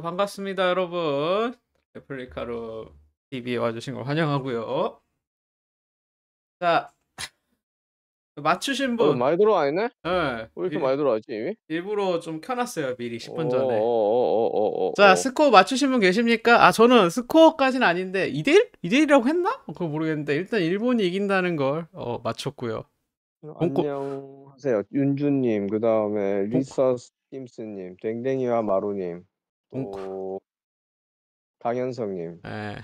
반갑습니다 여러분 레플리카로 TV에 와주신 걸 환영하고요 자 그 맞추신 어, 분 어, 많이 들어와 있네? 네. 왜 이렇게 일, 많이 들어왔지 이미? 일부러 좀 켜놨어요 미리 10분 어, 전에 오오오오오. 어, 자 스코어 맞추신 분 계십니까? 아 저는 스코어까지는 아닌데 2대1? 2대1이라고 했나? 그거 모르겠는데 일단 일본이 이긴다는 걸 어, 맞췄고요 안녕하세요 윤주님 그 다음에 리사 스팀스님 댕댕이와 마루님 동또 강현성님. 예.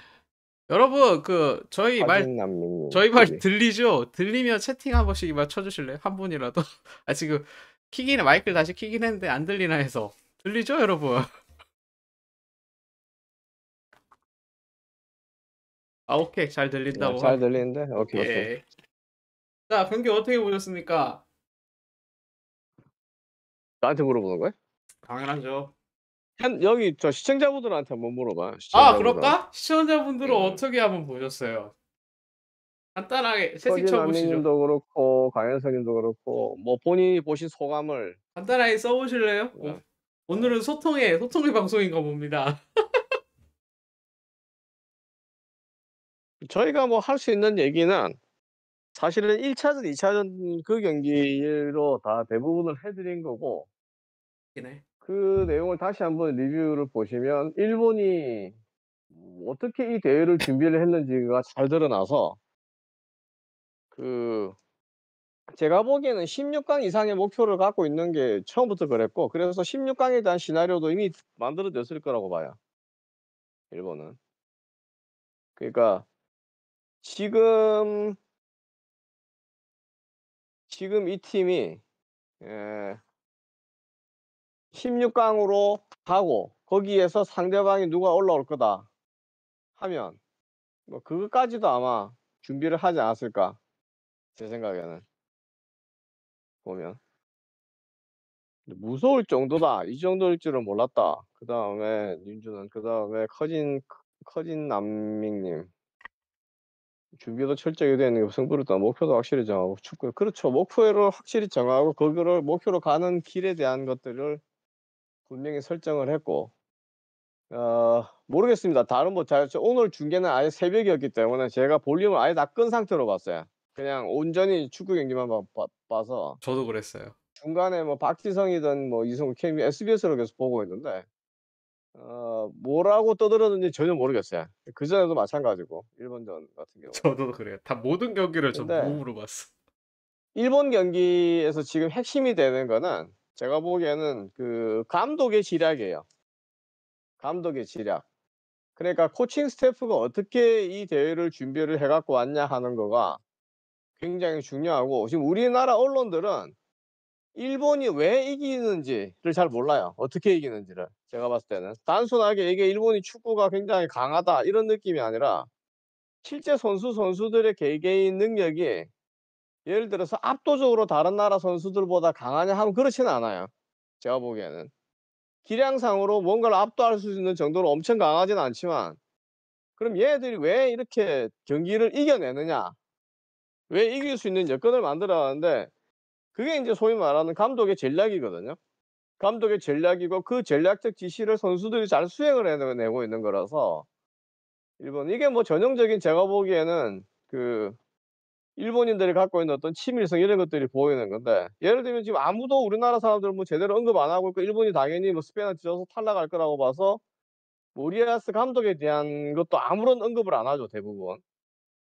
여러분 그 저희 말 저희 말 네. 들리죠? 들리면 채팅 한 번씩 막 쳐주실래요? 한 분이라도. 아 지금 키긴 마이크 다시 키긴 했는데 안 들리나 해서 들리죠, 여러분? 아 오케이 잘 네, 들린다고. 잘 들리는데 오케이 예. 오케이. 자 경기 어떻게 보셨습니까? 나한테 물어보는 거야? 당연하죠. 한 여기 저 시청자분들한테 한번 물어봐. 시청자분들. 아 그럴까? 시청자분들은 네. 어떻게 한번 보셨어요? 간단하게 채팅 쳐보시죠. 님도 그렇고 강현석님도 그렇고 뭐 본인이 보신 소감을 간단하게 써보실래요? 네. 오늘은 소통의 소통의 방송인가 봅니다. 저희가 뭐 할 수 있는 얘기는 사실은 1차전, 2차전 그 경기로 다 대부분을 해드린 거고. 네. 그 내용을 다시 한번 리뷰를 보시면 일본이 어떻게 이 대회를 준비를 했는지가 잘 드러나서 그 제가 보기에는 16강 이상의 목표를 갖고 있는 게 처음부터 그랬고 그래서 16강에 대한 시나리오도 이미 만들어졌을 거라고 봐요. 일본은. 그러니까 지금 지금 이 팀이 예, 16강으로 가고 거기에서 상대방이 누가 올라올 거다 하면 뭐 그것까지도 아마 준비를 하지 않았을까 제 생각에는 보면 무서울 정도다 이 정도일 줄은 몰랐다 그 다음에 윤주는 그 다음에 커진 커진 남밍님 준비도 철저히 되어 있는 게 승부를 떠나 목표도 확실히 정하고 축구 그렇죠 목표를 확실히 정하고 그거를 목표로 가는 길에 대한 것들을 분명히 설정을 했고 어, 모르겠습니다. 다른 뭐 자, 오늘 중계는 아예 새벽이었기 때문에 제가 볼륨을 아예 다 끈 상태로 봤어요. 그냥 온전히 축구 경기만 봐, 봐서 저도 그랬어요. 중간에 뭐 박지성이든 뭐 이승우 케미 SBS로 계속 보고 있는데 어, 뭐라고 떠들었는지 전혀 모르겠어요. 그 전에도 마찬가지고 일본전 같은 경우. 저도 그래요. 다 모든 경기를 전 몸으로 봤어. 일본 경기에서 지금 핵심이 되는 거는 제가 보기에는 그 감독의 지략이에요. 감독의 지략. 그러니까 코칭 스태프가 어떻게 이 대회를 준비를 해갖고 왔냐 하는 거가 굉장히 중요하고 지금 우리나라 언론들은 일본이 왜 이기는지를 잘 몰라요. 어떻게 이기는지를 제가 봤을 때는 단순하게 이게 일본이 축구가 굉장히 강하다 이런 느낌이 아니라 실제 선수 선수들의 개개인 능력이 예를 들어서 압도적으로 다른 나라 선수들보다 강하냐 하면 그렇진 않아요. 제가 보기에는. 기량상으로 뭔가를 압도할 수 있는 정도로 엄청 강하진 않지만 그럼 얘들이 왜 이렇게 경기를 이겨내느냐? 왜 이길 수 있는 여건을 만들어가는데 그게 이제 소위 말하는 감독의 전략이거든요. 감독의 전략이고 그 전략적 지시를 선수들이 잘 수행을 해내고 있는 거라서 일본 이게 뭐 전형적인 제가 보기에는 그 일본인들이 갖고 있는 어떤 치밀성 이런 것들이 보이는 건데 예를 들면 지금 아무도 우리나라 사람들 은뭐 제대로 언급 안 하고 있고 일본이 당연히 뭐스페인을뒤 져서 탈락할 거라고 봐서 모리아스 감독에 대한 것도 아무런 언급을 안 하죠 대부분.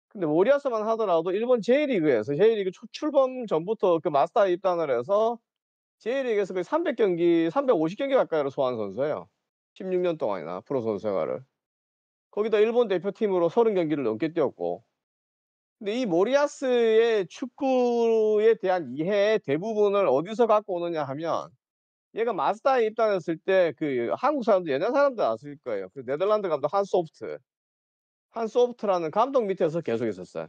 근데 모리아스만 하더라도 일본 J리그에서 J리그 출범 전부터 그 마스터 입단을 해서 J리그에서 거의 300경기, 350경기 가까이로 소환 선수예요. 16년 동안이나 프로 선수 생활을. 거기다 일본 대표팀으로 30경기를 넘게 뛰었고 근데 이 모리아스의 축구에 대한 이해의 대부분을 어디서 갖고 오느냐 하면 얘가 마스다에 입단했을 때 그 한국 사람도 옛날 사람들 아실 거예요. 그 네덜란드 감독 한 소프트. 한 소프트라는 감독 밑에서 계속 있었어요.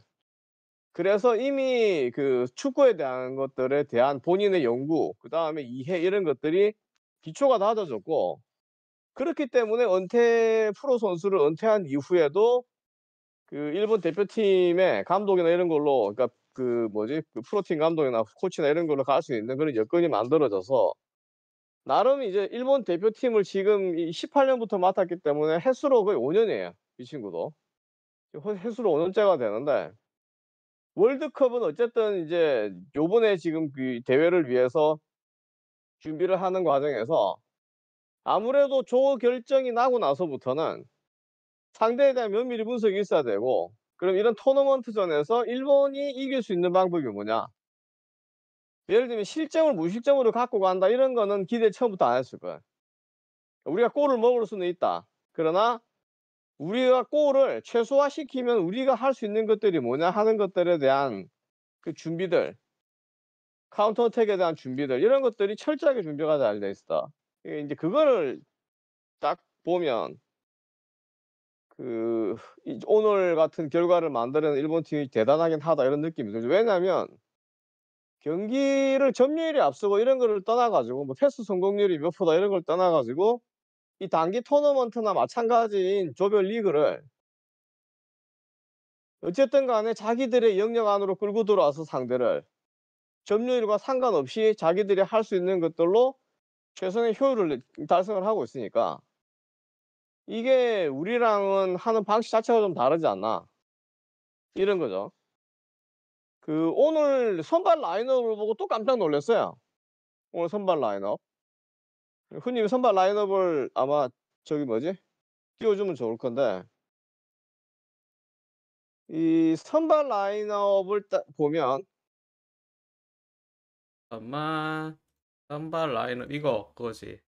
그래서 이미 그 축구에 대한 것들에 대한 본인의 연구, 그 다음에 이해 이런 것들이 기초가 다져졌고 그렇기 때문에 은퇴 프로 선수를 은퇴한 이후에도 그 일본 대표팀의 감독이나 이런 걸로 그러니까 그 뭐지 그 프로팀 감독이나 코치나 이런 걸로 갈 수 있는 그런 여건이 만들어져서 나름 이제 일본 대표팀을 지금 18년부터 맡았기 때문에 해수로 거의 5년이에요 이 친구도 해수로 5년째가 되는데 월드컵은 어쨌든 이제 요번에 지금 그 대회를 위해서 준비를 하는 과정에서 아무래도 조 결정이 나고 나서부터는 상대에 대한 면밀히 분석이 있어야 되고 그럼 이런 토너먼트전에서 일본이 이길 수 있는 방법이 뭐냐? 예를 들면 실점을 무실점으로 갖고 간다 이런 거는 기대 처음부터 안 했을 거야. 우리가 골을 먹을 수는 있다. 그러나 우리가 골을 최소화시키면 우리가 할 수 있는 것들이 뭐냐 하는 것들에 대한 그 준비들, 카운터 택에 대한 준비들 이런 것들이 철저하게 준비가 잘돼있어 이제 그거를 딱 보면 그 오늘 같은 결과를 만드는 일본 팀이 대단하긴 하다 이런 느낌이 들죠. 왜냐하면 경기를 점유율이 앞서고 이런 거를 떠나가지고 뭐 패스 성공률이 몇 프다 이런 걸 떠나가지고 이 단기 토너먼트나 마찬가지인 조별 리그를 어쨌든 간에 자기들의 영역 안으로 끌고 들어와서 상대를 점유율과 상관없이 자기들이 할 수 있는 것들로 최선의 효율을 달성을 하고 있으니까 이게 우리랑은 하는 방식 자체가 좀 다르지 않나 이런 거죠. 그 오늘 선발 라인업을 보고 또 깜짝 놀랐어요. 오늘 선발 라인업. 흔히 선발 라인업을 아마 저기 뭐지 띄워주면 좋을 건데 이 선발 라인업을 따, 보면 엄마 선발 라인업 이거 그거지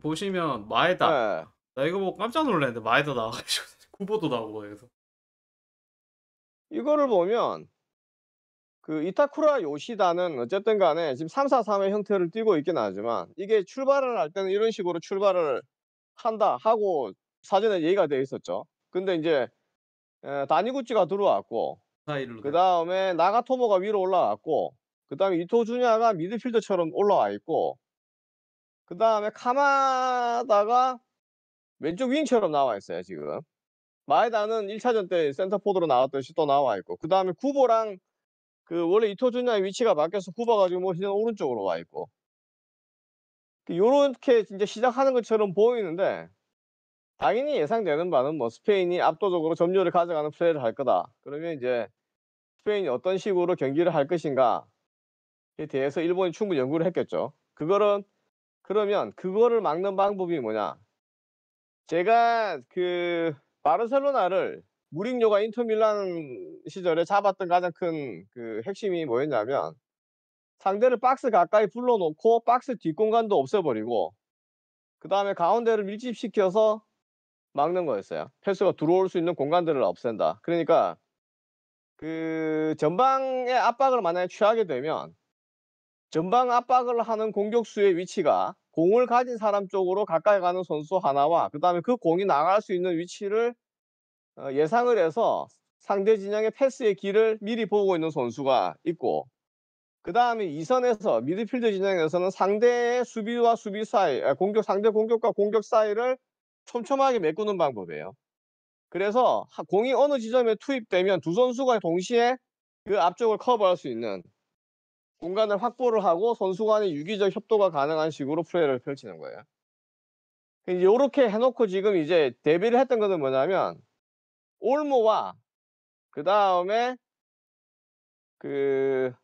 보시면 마에다 네. 나 이거 뭐 깜짝 놀랐는데 마이도 나와가지고 쿠보도 나오고 그래서 이거를 보면 그 이타쿠라 요시다는 어쨌든 간에 지금 3, 4, 3의 형태를 띄고 있긴 하지만 이게 출발을 할 때는 이런 식으로 출발을 한다 하고 사전에 얘기가 되어 있었죠. 근데 이제 다니구치가 들어왔고 그 다음에 나가토모가 위로 올라왔고 그 다음에 이토주냐가 미드필더처럼 올라와 있고 그 다음에 카마다가 왼쪽 윙처럼 나와 있어요 지금 마에다는 1차전 때 센터포드로 나왔듯이 또 나와 있고 그 다음에 구보랑 그 원래 이토준야의 위치가 바뀌어서 구보가 지금 뭐 오른쪽으로 와 있고 그 요렇게 진짜 시작하는 것처럼 보이는데 당연히 예상되는 바는 뭐 스페인이 압도적으로 점유를 가져가는 플레이를 할 거다. 그러면 이제 스페인이 어떤 식으로 경기를 할 것인가에 대해서 일본이 충분히 연구를 했겠죠. 그거는 그러면 그거를 막는 방법이 뭐냐? 제가 그 바르셀로나를 무링요가 인터밀란 시절에 잡았던 가장 큰 그 핵심이 뭐였냐면 상대를 박스 가까이 불러놓고 박스 뒷공간도 없애버리고 그 다음에 가운데를 밀집시켜서 막는 거였어요. 패스가 들어올 수 있는 공간들을 없앤다. 그러니까 그 전방의 압박을 만약에 취하게 되면 전방 압박을 하는 공격수의 위치가 공을 가진 사람 쪽으로 가까이 가는 선수 하나와 그 다음에 그 공이 나갈 수 있는 위치를 어, 예상을 해서 상대 진영의 패스의 길을 미리 보고 있는 선수가 있고 그 다음에 2선에서 미드필드 진영에서는 상대의 수비와 수비 사이, 아, 공격 상대 공격과 공격 사이를 촘촘하게 메꾸는 방법이에요. 그래서 공이 어느 지점에 투입되면 두 선수가 동시에 그 앞쪽을 커버할 수 있는 공간을 확보를 하고 선수 간의 유기적 협도가 가능한 식으로 플레이를 펼치는 거예요. 그러니까 이렇게 해놓고 지금 이제 데뷔를 했던 것은 뭐냐면 올모와 그 다음에 그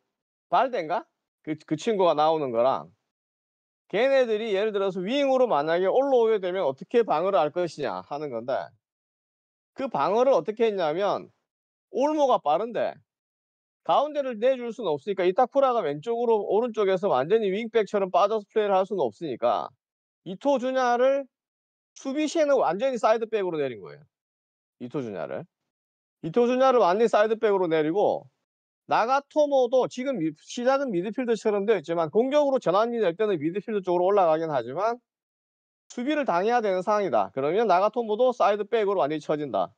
발덴가 그, 그 친구가 나오는 거랑 걔네들이 예를 들어서 윙으로 만약에 올라오게 되면 어떻게 방어를 할 것이냐 하는 건데 그 방어를 어떻게 했냐면 올모가 빠른데 가운데를 내줄 수는 없으니까 이타쿠라가 왼쪽으로 오른쪽에서 완전히 윙백처럼 빠져서 플레이를 할 수는 없으니까 이토 주냐를 수비 시에는 완전히 사이드백으로 내린 거예요. 이토 주냐를 이토 주냐를 완전히 사이드백으로 내리고 나가토모도 지금 시작은 미드필드처럼 되어 있지만 공격으로 전환이 될 때는 미드필드 쪽으로 올라가긴 하지만 수비를 당해야 되는 상황이다. 그러면 나가토모도 사이드백으로 완전히 쳐진다.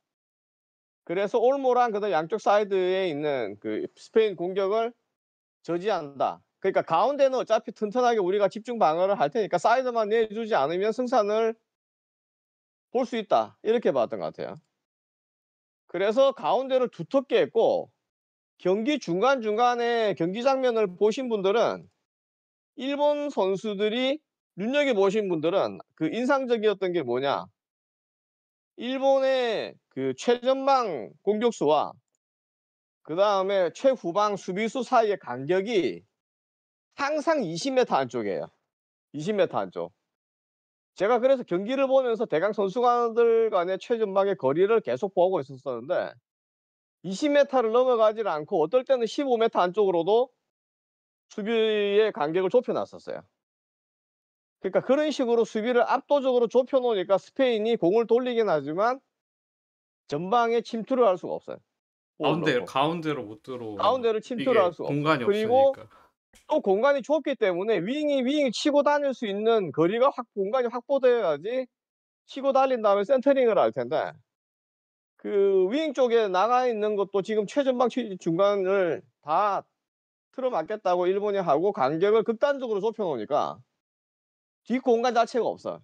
그래서 올모랑 그다음 양쪽 사이드에 있는 그 스페인 공격을 저지한다. 그러니까 가운데는 어차피 튼튼하게 우리가 집중 방어를 할 테니까 사이드만 내주지 않으면 승산을 볼 수 있다. 이렇게 봤던 것 같아요. 그래서 가운데를 두텁게 했고 경기 중간중간에 경기 장면을 보신 분들은 일본 선수들이 눈여겨보신 분들은 그 인상적이었던 게 뭐냐. 일본의 그 최전방 공격수와 그 다음에 최후방 수비수 사이의 간격이 항상 20m 안쪽이에요. 20m 안쪽. 제가 그래서 경기를 보면서 대강 선수관들 간의 최전방의 거리를 계속 보고 있었었는데 20m를 넘어가질 않고 어떨 때는 15m 안쪽으로도 수비의 간격을 좁혀놨었어요. 그러니까 그런 식으로 수비를 압도적으로 좁혀 놓으니까 스페인이 공을 돌리긴 하지만 전방에 침투를 할 수가 없어요. 가운데 가운데로 못 들어. 가운데로 침투를 할 수가 공간이 없어 그리고 없으니까. 또 공간이 좁기 때문에 윙이 윙 치고 다닐 수 있는 거리가 확 공간이 확보돼야지 치고 달린 다음에 센터링을 할 텐데 그 윙 쪽에 나가 있는 것도 지금 최전방 중간을 다 틀어막겠다고 일본이 하고 간격을 극단적으로 좁혀놓으니까 뒷공간 자체가 없어요.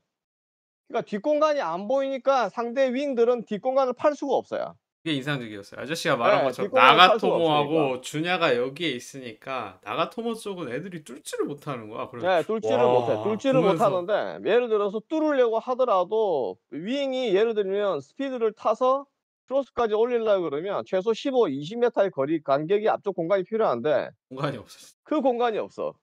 그러니까 뒷공간이 안 보이니까 상대 윙들은 뒷공간을 팔 수가 없어요. 그게 인상적이었어요. 아저씨가 말한 네, 것처럼 나가토모하고 준야가 여기에 있으니까 나가토모 쪽은 애들이 뚫지를 못하는 거야. 그래. 네, 뚫지를 못해. 뚫지를 보면서... 못하는데 예를 들어서 뚫으려고 하더라도 윙이 예를 들면 스피드를 타서 크로스까지 올리려고 그러면 최소 15, 20m의 거리 간격이 앞쪽 공간이 필요한데 공간이 없어. 그 공간이 없어.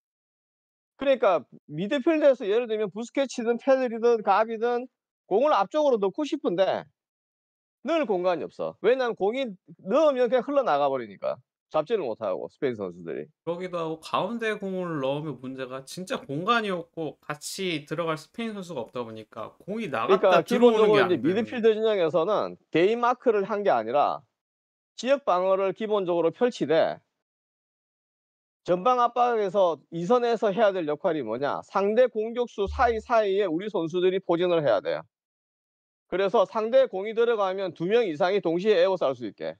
그러니까 미드필드에서 예를 들면 부스케치든 페드리든 가비든 공을 앞쪽으로 넣고 싶은데 늘 공간이 없어. 왜냐면 하 공이 넣으면 그냥 흘러나가 버리니까. 잡지를 못하고 스페인 선수들이 거기다 가운데 공을 넣으면 문제가 진짜 공간이 없고 같이 들어갈 스페인 선수가 없다 보니까 공이 나갔다 그러니까 들어오는 게이 미드필더 진영에서는 개인 마크를 한 게 아니라 지역 방어를 기본적으로 펼치되 전방 압박에서 이선에서 해야 될 역할이 뭐냐? 상대 공격수 사이사이에 우리 선수들이 포진을 해야 돼요. 그래서 상대 공이 들어가면 두 명 이상이 동시에 에어쌀 수 있게.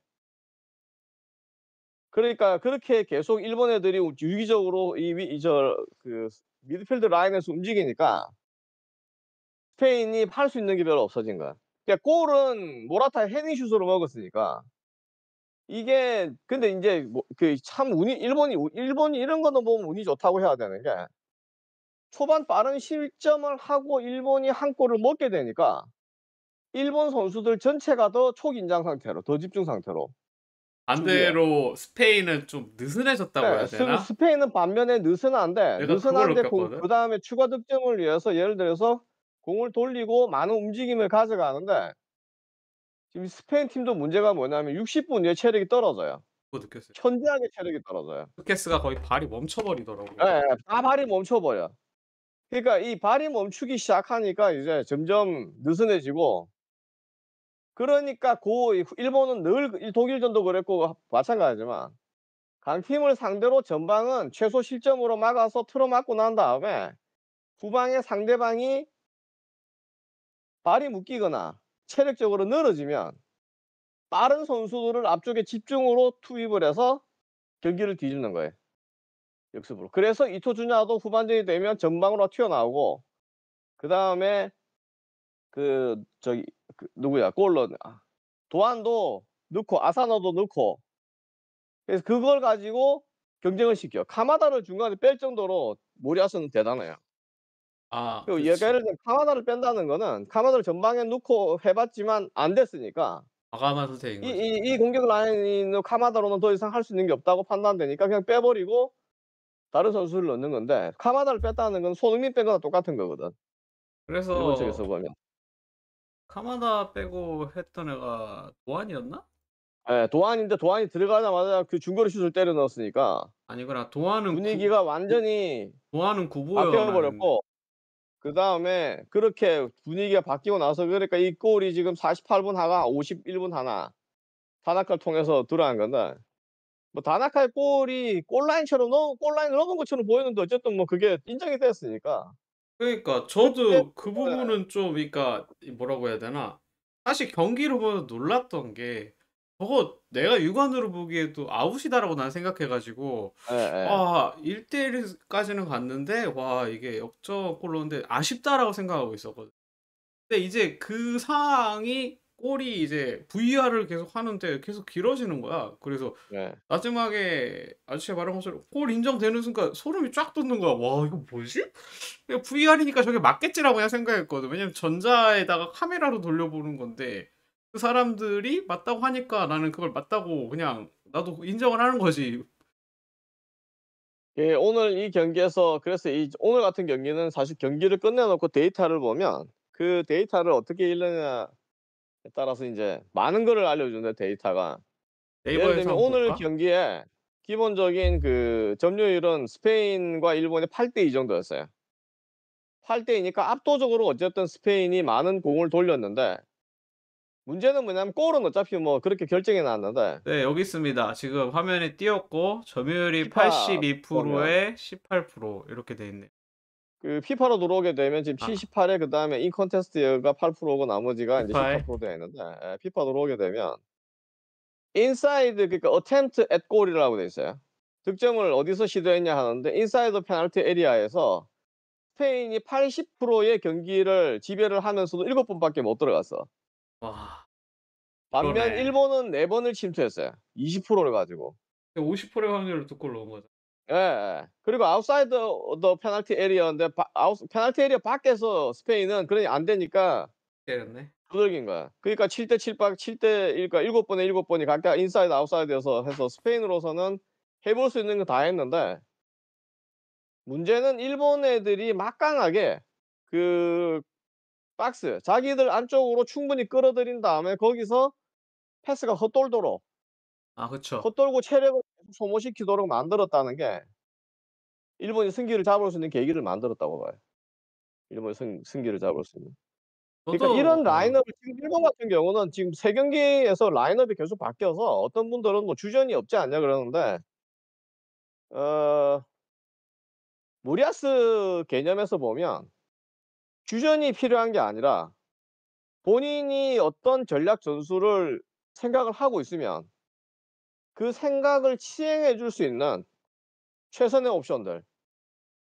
그러니까 그렇게 계속 일본 애들이 유기적으로 이저그 미드필드 라인에서 움직이니까 스페인이 할수 있는 게 별로 없어진 거야. 그러니까 골은 모라타 헤딩슛으로 먹었으니까 이게 근데 이제뭐 그 참 운이 일본이 일본이 이런 거는 보면 운이 좋다고 해야 되는 게 초반 빠른 실점을 하고 일본이 한 골을 먹게 되니까 일본 선수들 전체가 더 초긴장 상태로 더 집중 상태로 반대로 스페인은 좀 느슨해졌다고 네, 해야 되나? 스, 페인은 반면에 느슨한데 느슨한데 그 다음에 추가 득점을 위해서 예를 들어서 공을 돌리고 많은 움직임을 가져가는데 지금 스페인 팀도 문제가 뭐냐면 60분 내에 체력이 떨어져요. 그거 느꼈어요. 현저하게 체력이 떨어져요. 스케스가 거의 발이 멈춰버리더라고요. 네, 다 발이 멈춰버려. 그러니까 이 발이 멈추기 시작하니까 이제 점점 느슨해지고 그러니까 고 일본은 늘 그 독일전도 그랬고 마찬가지지만 강팀을 상대로 전방은 최소 실점으로 막아서 틀어막고 난 다음에 후방에 상대방이 발이 묶이거나 체력적으로 늘어지면 빠른 선수들을 앞쪽에 집중으로 투입을 해서 경기를 뒤집는 거예요. 역습으로. 그래서 이토 준야도 후반전이 되면 전방으로 튀어나오고 그 다음에 그 저기 그 누구야 골로 아, 도안도 넣고 아사노도 넣고 그래서 그걸 가지고 경쟁을 시켜. 카마다를 중간에 뺄 정도로 모리아스는 대단해요. 아, 그리고 그렇 예를 들면 카마다를 뺀다는 거는 카마다를 전방에 놓고 해봤지만 안 됐으니까 아가마 선택인 이, 거죠. 이, 이 공격 라인으 카마다로는 더 이상 할 수 있는 게 없다고 판단되니까 그냥 빼버리고 다른 선수를 넣는 건데 카마다를 뺐다는 건 손흥민 뺀 거랑 똑같은 거거든. 그래서 측에서 보면. 카마다 빼고 했던 애가 도안이었나? 예, 도안인데 도안이 들어가자마자 그 중거리 슛을 때려 넣었으니까 아니구나. 도안은 분위기가 완전히 도안은 구보여. 바뀌어버렸고 그 다음에 그렇게 분위기가 바뀌고 나서 그러니까 이 골이 지금 48분 하나, 51분 하나 다나카를 통해서 들어간 건데 뭐 다나카의 골이 골라인처럼 너무 골라인 넣은 것처럼 보이는데 어쨌든 뭐 그게 인정이 됐으니까. 그러니까 그 저도 그 부분은 네. 좀 그러니까 뭐라고 해야 되나 사실 경기로 보면 놀랐던 게 저거 내가 육안으로 보기에도 아웃이다라고 난 생각해가지고 예, 아 예. 1대1까지는 갔는데 와 이게 역전골로 는데 아쉽다라고 생각하고 있었거든. 근데 이제 그 상황이 골이 이제 VR을 계속 하는데 계속 길어지는 거야. 그래서 네. 마지막에 아저씨가 말한 것처럼 골 인정되는 순간 소름이 쫙 돋는 거야. 와 이거 뭐지? VR이니까 저게 맞겠지라고 그냥 생각했거든. 왜냐면 전자에다가 카메라로 돌려보는 건데 그 사람들이 맞다고 하니까 나는 그걸 맞다고 그냥 나도 인정을 하는 거지. 예, 오늘 이 경기에서 그래서 이 오늘 같은 경기는 사실 경기를 끝내놓고 데이터를 보면 그 데이터를 어떻게 읽느냐에 따라서 이제 많은 거를 알려주는데 데이터가 예를 들면 오늘 볼까? 경기에 기본적인 그 점유율은 스페인과 일본이 8대 2 정도였어요. 8대 2니까 압도적으로 어쨌든 스페인이 많은 공을 돌렸는데 문제는 뭐냐면 골은 어차피 뭐 그렇게 결정이 났는데 네, 여기 있습니다. 지금 화면에 띄었고 점유율이 82%에 18% 이렇게 돼 있네요. 그 피파로 들어오게 되면 지금 아. P18에 그 다음에 인컨테스트가 8%고 나머지가 이제 18% 되어 있는데 예, 피파 들어오게 되면 인사이드 그러니까 어템트 앳 골이라고 돼 있어요. 득점을 어디서 시도했냐 하는데 인사이드 페널티 에리아에서 스페인이 80%의 경기를 지배를 하면서도 7번밖에 못 들어갔어. 와. 반면 그러네. 일본은 4번을 침투했어요. 20%를 가지고. 50%의 그 확률로 두골 넣은 거죠. 예, 예. 그리고 아웃사이드 더 페널티 에리어인데 아웃 페널티 에리어 밖에서 스페인은 그러니 안 되니까 때렸네. 두들긴 거야. 그러니까 7대 7박 7대 1까 7번에 7번이 각각 인사이드 아웃사이드여서 해서 스페인으로서는 해볼 수 있는 건다 했는데 문제는 일본 애들이 막강하게 그 박스 자기들 안쪽으로 충분히 끌어들인 다음에 거기서 패스가 헛돌도록 아 그렇죠 헛돌고 체력을 소모시키도록 만들었다는 게 일본이 승기를 잡을 수 있는 계기를 만들었다고 봐요 일본이 승, 승기를 잡을 수 있는 그러니까 저도... 이런 어. 라인업을 지금 일본 같은 경우는 지금 세 경기에서 라인업이 계속 바뀌어서 어떤 분들은 뭐 주전이 없지 않냐 그러는데 어 무리아스 개념에서 보면 주전이 필요한 게 아니라 본인이 어떤 전략 전술을 생각을 하고 있으면 그 생각을 시행해 줄 수 있는 최선의 옵션들.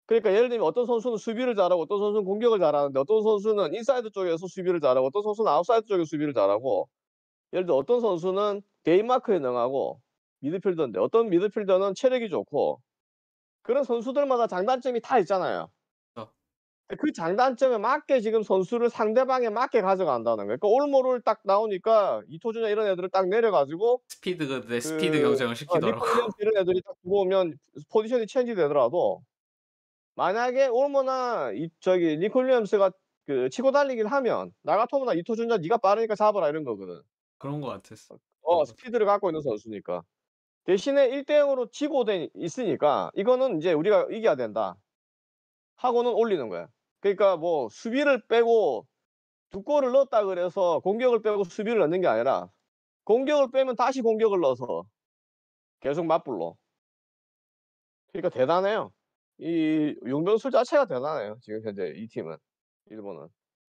그러니까 예를 들면 어떤 선수는 수비를 잘하고 어떤 선수는 공격을 잘하는데 어떤 선수는 인사이드 쪽에서 수비를 잘하고 어떤 선수는 아웃사이드 쪽에서 수비를 잘하고 예를 들어 어떤 선수는 게이마크에 능하고 미드필더인데 어떤 미드필더는 체력이 좋고 그런 선수들마다 장단점이 다 있잖아요. 그 장단점에 맞게 지금 선수를 상대방에 맞게 가져간다는 거예요. 그러니까 올모를 딱 나오니까 이토준이나 이런 애들을 딱 내려가지고 스피드 그, 네, 그 스피드 경쟁을 시키더라고. 어, 이런 애들이 딱 들어오면 포지션이 체인지 되더라도 만약에 올모나 이, 저기 니콜리엄스가 그 치고 달리긴 하면 나가토모나 이토준이나 네가 빠르니까 잡아라 이런 거거든. 그런 거 같았어. 어, 어 스피드를 갖고 있는 선수니까 대신에 1대0으로 지고 된 있으니까 이거는 이제 우리가 이겨야 된다 하고는 올리는 거야. 그러니까 뭐 수비를 빼고 두 골을 넣었다 그래서 공격을 빼고 수비를 넣는 게 아니라 공격을 빼면 다시 공격을 넣어서 계속 맞불로. 그러니까 대단해요. 이용병수 자체가 대단해요. 지금 현재 이 팀은 일본은.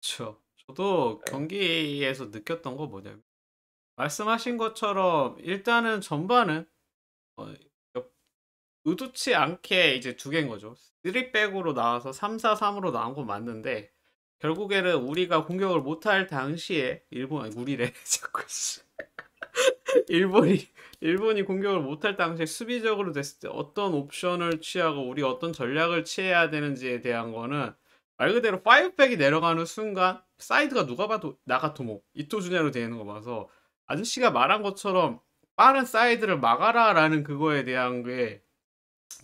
그렇죠. 저도 네. 경기에서 느꼈던 거 뭐냐면 말씀하신 것처럼 일단은 전반은 어 의도치 않게 이제 두 개인 거죠. 3백으로 나와서 3, 4, 3으로 나온 건 맞는데 결국에는 우리가 공격을 못할 당시에 일본 아니 우리래 자꾸 일본이 일본이 공격을 못할 당시에 수비적으로 됐을 때 어떤 옵션을 취하고 우리 어떤 전략을 취해야 되는지에 대한 거는 말 그대로 5백이 내려가는 순간 사이드가 누가 봐도 나가토모 이토준야로 되는 거 봐서 아저씨가 말한 것처럼 빠른 사이드를 막아라라는 그거에 대한 게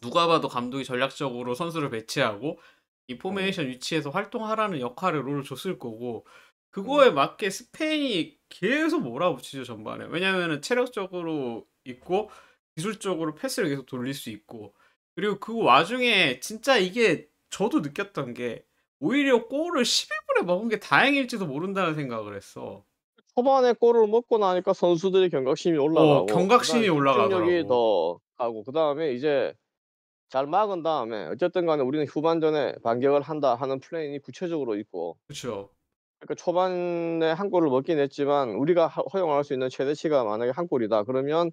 누가 봐도 감독이 전략적으로 선수를 배치하고 이 포메이션 음. 위치에서 활동하라는 역할을 롤을 줬을 거고 그거에 음. 맞게 스페인이 계속 몰아붙이죠 전반에 왜냐면은 체력적으로 있고 기술적으로 패스를 계속 돌릴 수 있고 그리고 그 와중에 진짜 이게 저도 느꼈던 게 오히려 골을 11분에 먹은 게 다행일지도 모른다는 생각을 했어. 초반에 골을 먹고 나니까 선수들의 경각심이 어, 올라가고 어, 경각심이 올라가더라고. 더 가고 그다음에 이제 잘 막은 다음에 어쨌든 간에 우리는 후반전에 반격을 한다 하는 플레인이 구체적으로 있고 그렇죠. 그러니까 초반에 한 골을 먹긴 했지만 우리가 허용할 수 있는 최대치가 만약에 한 골이다 그러면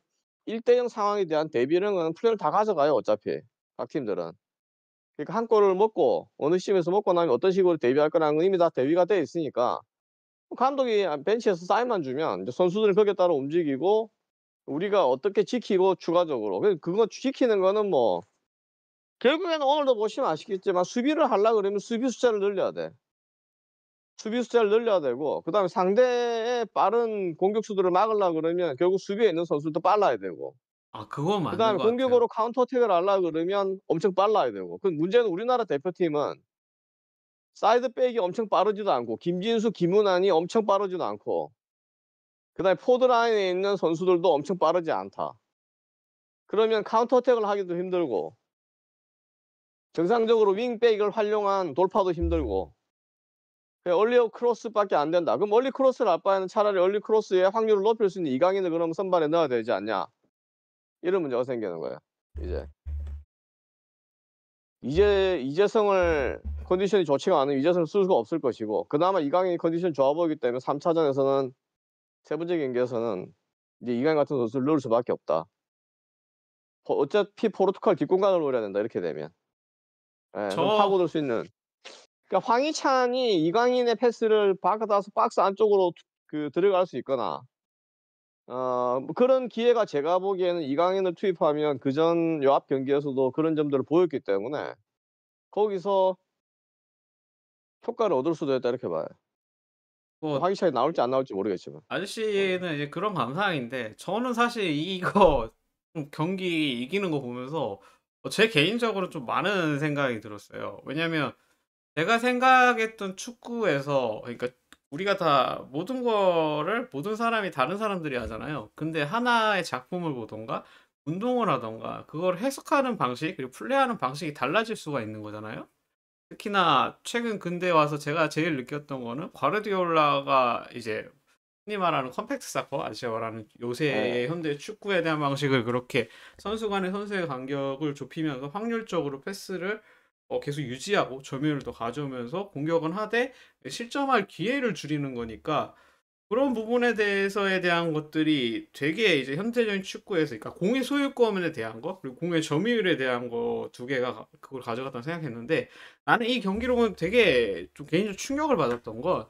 1대0 상황에 대한 대비력은 플레이를 다 가져가요 어차피 각 팀들은 그러니까 한 골을 먹고 어느 시에서 먹고 나면 어떤 식으로 대비할 거라는 건 이미 다 대비가 돼 있으니까 뭐 감독이 벤치에서 사인만 주면 이제 선수들이 거기에 따라 움직이고 우리가 어떻게 지키고 추가적으로 그건 지키는 거는 뭐 결국에는 오늘도 보시면 아시겠지만 수비를 하려고 그러면 수비 숫자를 늘려야 돼. 수비 숫자를 늘려야 되고 그다음에 상대의 빠른 공격수들을 막으려고 그러면 결국 수비에 있는 선수도 빨라야 되고 아 그거 맞는 그다음에 공격으로 카운터 택을 하려고 그러면 엄청 빨라야 되고 그 문제는 우리나라 대표팀은 사이드 백이 엄청 빠르지도 않고 김진수, 김은환이 엄청 빠르지도 않고 그다음에 포드 라인에 있는 선수들도 엄청 빠르지 않다. 그러면 카운터 택을 하기도 힘들고 정상적으로 윙백을 활용한 돌파도 힘들고 얼리어 크로스밖에 안 된다. 그럼 얼리 크로스를 아빠는 차라리 얼리 크로스의 확률을 높일 수 있는 이강인을 그럼 선발에 넣어야 되지 않냐. 이런 문제가 생기는 거예요. 이제 이제 이재성을 컨디션이 좋지가 않은 이재성을 쓸 수가 없을 것이고 그나마 이강인이 컨디션 좋아 보이기 때문에 3차전에서는 세 번째 경기에서는 이제 이강인 같은 선수를 넣을 수밖에 없다. 어, 어차피 포르투갈 뒷공간을 노려야 된다. 이렇게 되면. 네, 저... 파고들 수 있는. 그러니까 황희찬이 이강인의 패스를 받아서 박스 안쪽으로 그 들어갈 수 있거나 어, 뭐 그런 기회가 제가 보기에는 이강인을 투입하면 그 전 요 앞 경기에서도 그런 점들을 보였기 때문에 거기서 효과를 얻을 수도 있다 이렇게 봐요. 뭐, 뭐 황희찬이 나올지 안 나올지 모르겠지만 아저씨는 이제 그런 감상인데 저는 사실 이거 경기 이기는 거 보면서 어, 제 개인적으로 좀 많은 생각이 들었어요. 왜냐면 제가 생각했던 축구에서 그러니까 우리가 다 모든 거를 모든 사람이 다른 사람들이 하잖아요. 근데 하나의 작품을 보던가 운동을 하던가 그걸 해석하는 방식 그리고 플레이하는 방식이 달라질 수가 있는 거잖아요. 특히나 최근 근대 와서 제가 제일 느꼈던 거는 과르디올라가 이제 흔히 말하는 컴팩트 사커 아시아 말하는 요새 어. 현대 축구에 대한 방식을 그렇게 선수 간의 선수의 간격을 좁히면서 확률적으로 패스를 어, 계속 유지하고 점유율을 더 가져오면서 공격은 하되 실점할 기회를 줄이는 거니까 그런 부분에 대해서에 대한 것들이 되게 이제 현대적인 축구에서 그러니까 공의 소유권에 대한 거 그리고 공의 점유율에 대한 거 두 개가 그걸 가져갔다고 생각했는데 나는 이 경기로 보 되게 좀 개인적으로 충격을 받았던 건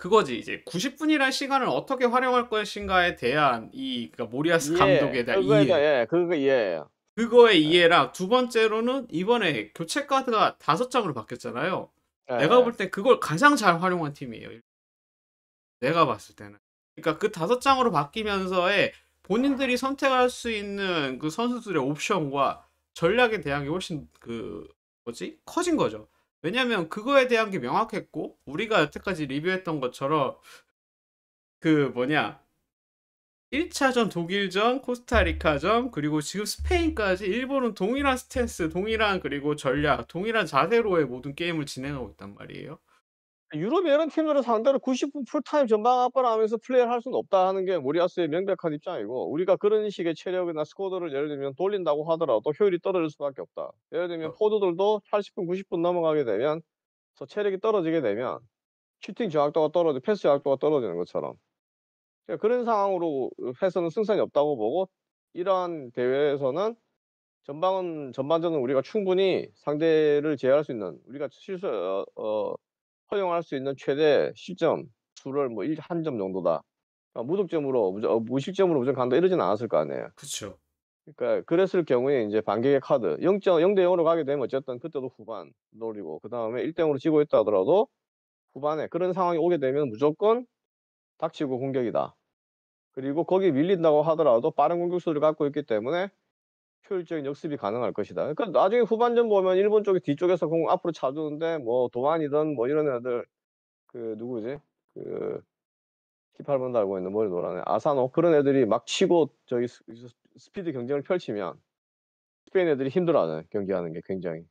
그거지 이제 90분이라는 시간을 어떻게 활용할 것인가에 대한 이 그러니까 모리아스 예. 감독에 대한 이해. 이해. 예, 그거 이해예요. 그거의 네. 이해랑 두 번째로는 이번에 교체 카드가 다섯 장으로 바뀌었잖아요. 네. 내가 볼 때 그걸 가장 잘 활용한 팀이에요. 내가 봤을 때는. 그러니까 그 다섯 장으로 바뀌면서의 본인들이 선택할 수 있는 그 선수들의 옵션과 전략에 대한 게 훨씬 그 뭐지 커진 거죠. 왜냐면 그거에 대한 게 명확했고 우리가 여태까지 리뷰했던 것처럼 그 뭐냐 1차전 독일전, 코스타리카전, 그리고 지금 스페인까지 일본은 동일한 스탠스, 동일한 그리고 전략, 동일한 자세로의 모든 게임을 진행하고 있단 말이에요. 유럽 이런 팀들은 상대로 90분 풀타임 전방 압박하면서 플레이를 할 수는 없다 하는 게 모리아스의 명백한 입장이고 우리가 그런 식의 체력이나 스쿼드를 예를 들면 돌린다고 하더라도 효율이 떨어질 수밖에 없다. 예를 들면 어. 포드들도 80분, 90분 넘어가게 되면 더 체력이 떨어지게 되면 슈팅 정확도가 떨어지고 패스 정확도가 떨어지는 것처럼 그러니까 그런 상황으로 패스는 승산이 없다고 보고 이러한 대회에서는 전방은 전반전은 우리가 충분히 상대를 제어할 수 있는 우리가 실수 어, 어 허용할 수 있는 최대 1점 수를 뭐 1, 한점 정도다. 그러니까 무득점으로 무조, 무실점으로 어, 뭐 무조건 간다 이러진 않았을 거 아니에요. 그렇죠. 그러니까 그랬을 경우에 이제 반격의 카드 0점 0대 0으로 가게 되면 어쨌든 그때도 후반 노리고 그 다음에 1대 0으로 지고 있다 하더라도 후반에 그런 상황이 오게 되면 무조건 닥치고 공격이다. 그리고 거기 밀린다고 하더라도 빠른 공격수를 갖고 있기 때문에 효율적인 역습이 가능할 것이다. 그러니까 나중에 후반전 보면 일본 쪽이 뒤쪽에서 공 앞으로 차주는데 뭐 도안이든 뭐 이런 애들 그 누구지 그 18번 달고 있는 머리 노란 애 아사노 그런 애들이 막 치고 저기 스피드 경쟁을 펼치면 스페인 애들이 힘들어하는 경기하는 게 굉장히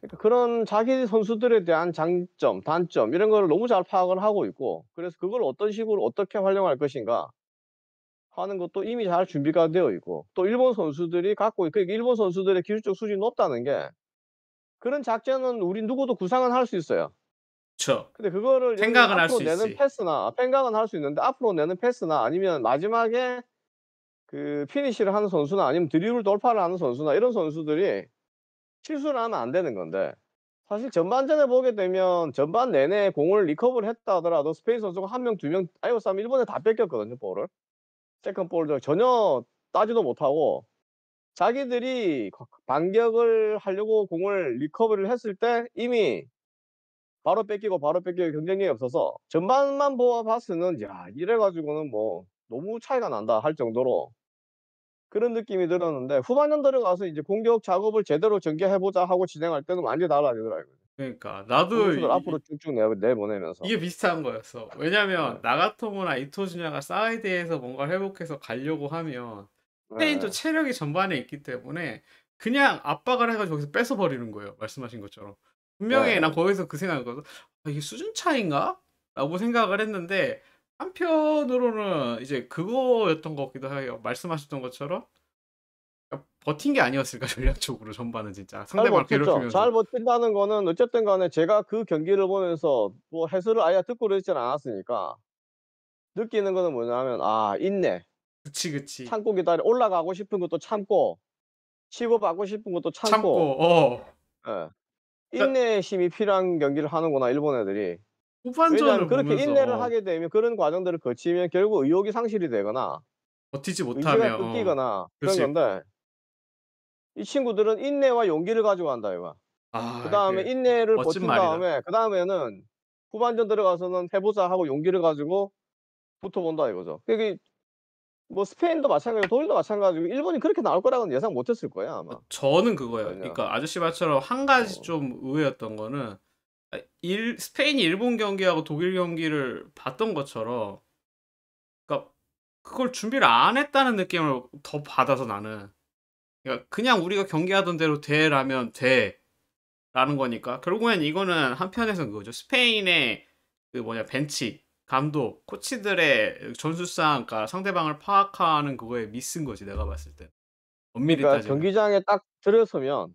그러니까 그런 자기 선수들에 대한 장점 단점 이런 걸 너무 잘 파악을 하고 있고 그래서 그걸 어떤 식으로 어떻게 활용할 것인가 하는 것도 이미 잘 준비가 되어 있고 또 일본 선수들이 갖고 있고 그러니까 일본 선수들의 기술적 수준이 높다는 게 그런 작전은 우리 누구도 구상은 할 수 있어요. 그렇 근데 그거를 생각은 할수 있는 패스나 아, 생각은 할 수 있는데 앞으로 내는 패스나 아니면 마지막에 그 피니시를 하는 선수나 아니면 드리블 돌파를 하는 선수나 이런 선수들이 실수를 하면 안 되는 건데 사실 전반전에 보게 되면 전반 내내 공을 리커버를 했다 하더라도 스페인 선수가 한 명, 두 명, 아이오스 하 일본에 다 뺏겼거든요, 볼을. 세컨볼도 전혀 따지도 못하고 자기들이 반격을 하려고 공을 리커버를 했을 때 이미 바로 뺏기고 바로 뺏기고 경쟁력이 없어서 전반만 보아봤으면 야 이래가지고는 뭐 너무 차이가 난다 할 정도로 그런 느낌이 들었는데 후반전 들어가서 이제 공격 작업을 제대로 전개해보자 하고 진행할 때는 완전히 달라지더라고요. 그러니까 나도 이- 앞으로 쭉쭉 내, 보내면서 이게 비슷한 거였어. 왜냐면 네. 나가토모나 이토즈냐가 사이드에서 뭔가 를 회복해서 가려고 하면 스페인 네. 체력이 전반에 있기 때문에 그냥 압박을 해가지고 거기서 뺏어버리는 거예요. 말씀하신 것처럼. 분명히 네. 난 거기서 그 생각이거든. 아, 이게 수준 차인가? 라고 생각을 했는데 한편으로는 이제 그거였던 것 같기도 해요. 말씀하셨던 것처럼 버틴 게 아니었을까 전략적으로 전반은 진짜 상대방 괴롭히면서 잘 버틴다는 거는 어쨌든 간에 제가 그 경기를 보면서 뭐 해설을 아예 듣고 그러진 않았으니까 느끼는 거는 뭐냐면 아 있네 그치 그치 참고 기다려 올라가고 싶은 것도 참고 치고 받고 싶은 것도 참고, 참고 어. 네. 예. 그러니까 인내심이 필요한 경기를 하는구나 일본 애들이 후반전을 그렇게 보면서... 인내를 하게 되면 그런 과정들을 거치면 결국 의욕이 상실이 되거나 버티지 못하면 어. 끊기거나 그런 건데 이 친구들은 인내와 용기를 가지고 한다 이거. 아, 그다음에 인내를 버틴 말이다. 다음에 그다음에는 후반전 들어가서는 해보자 하고 용기를 가지고 붙어본다 이거죠. 그게 뭐 스페인도 마찬가지고 독일도 마찬가지고 일본이 그렇게 나올 거라고는 예상 못했을 거야 아마. 아, 저는 그거예요. 그러니까 아저씨 말처럼 한 가지 어. 좀 의외였던 거는 아, 일, 스페인이 일본 경기하고 독일 경기를 봤던 것처럼 그러니까 그걸 준비를 안 했다는 느낌을 더 받아서 나는 그러니까 그냥 우리가 경기하던 대로 돼라면 돼라는 거니까 결국엔 이거는 한편에서 그거죠. 스페인의 그 뭐냐 벤치 감독 코치들의 전술상 그러니까 상대방을 파악하는 그거에 미쓴 거지 내가 봤을 때. 엄밀히 그러니까 따지면. 경기장에 딱 들어서면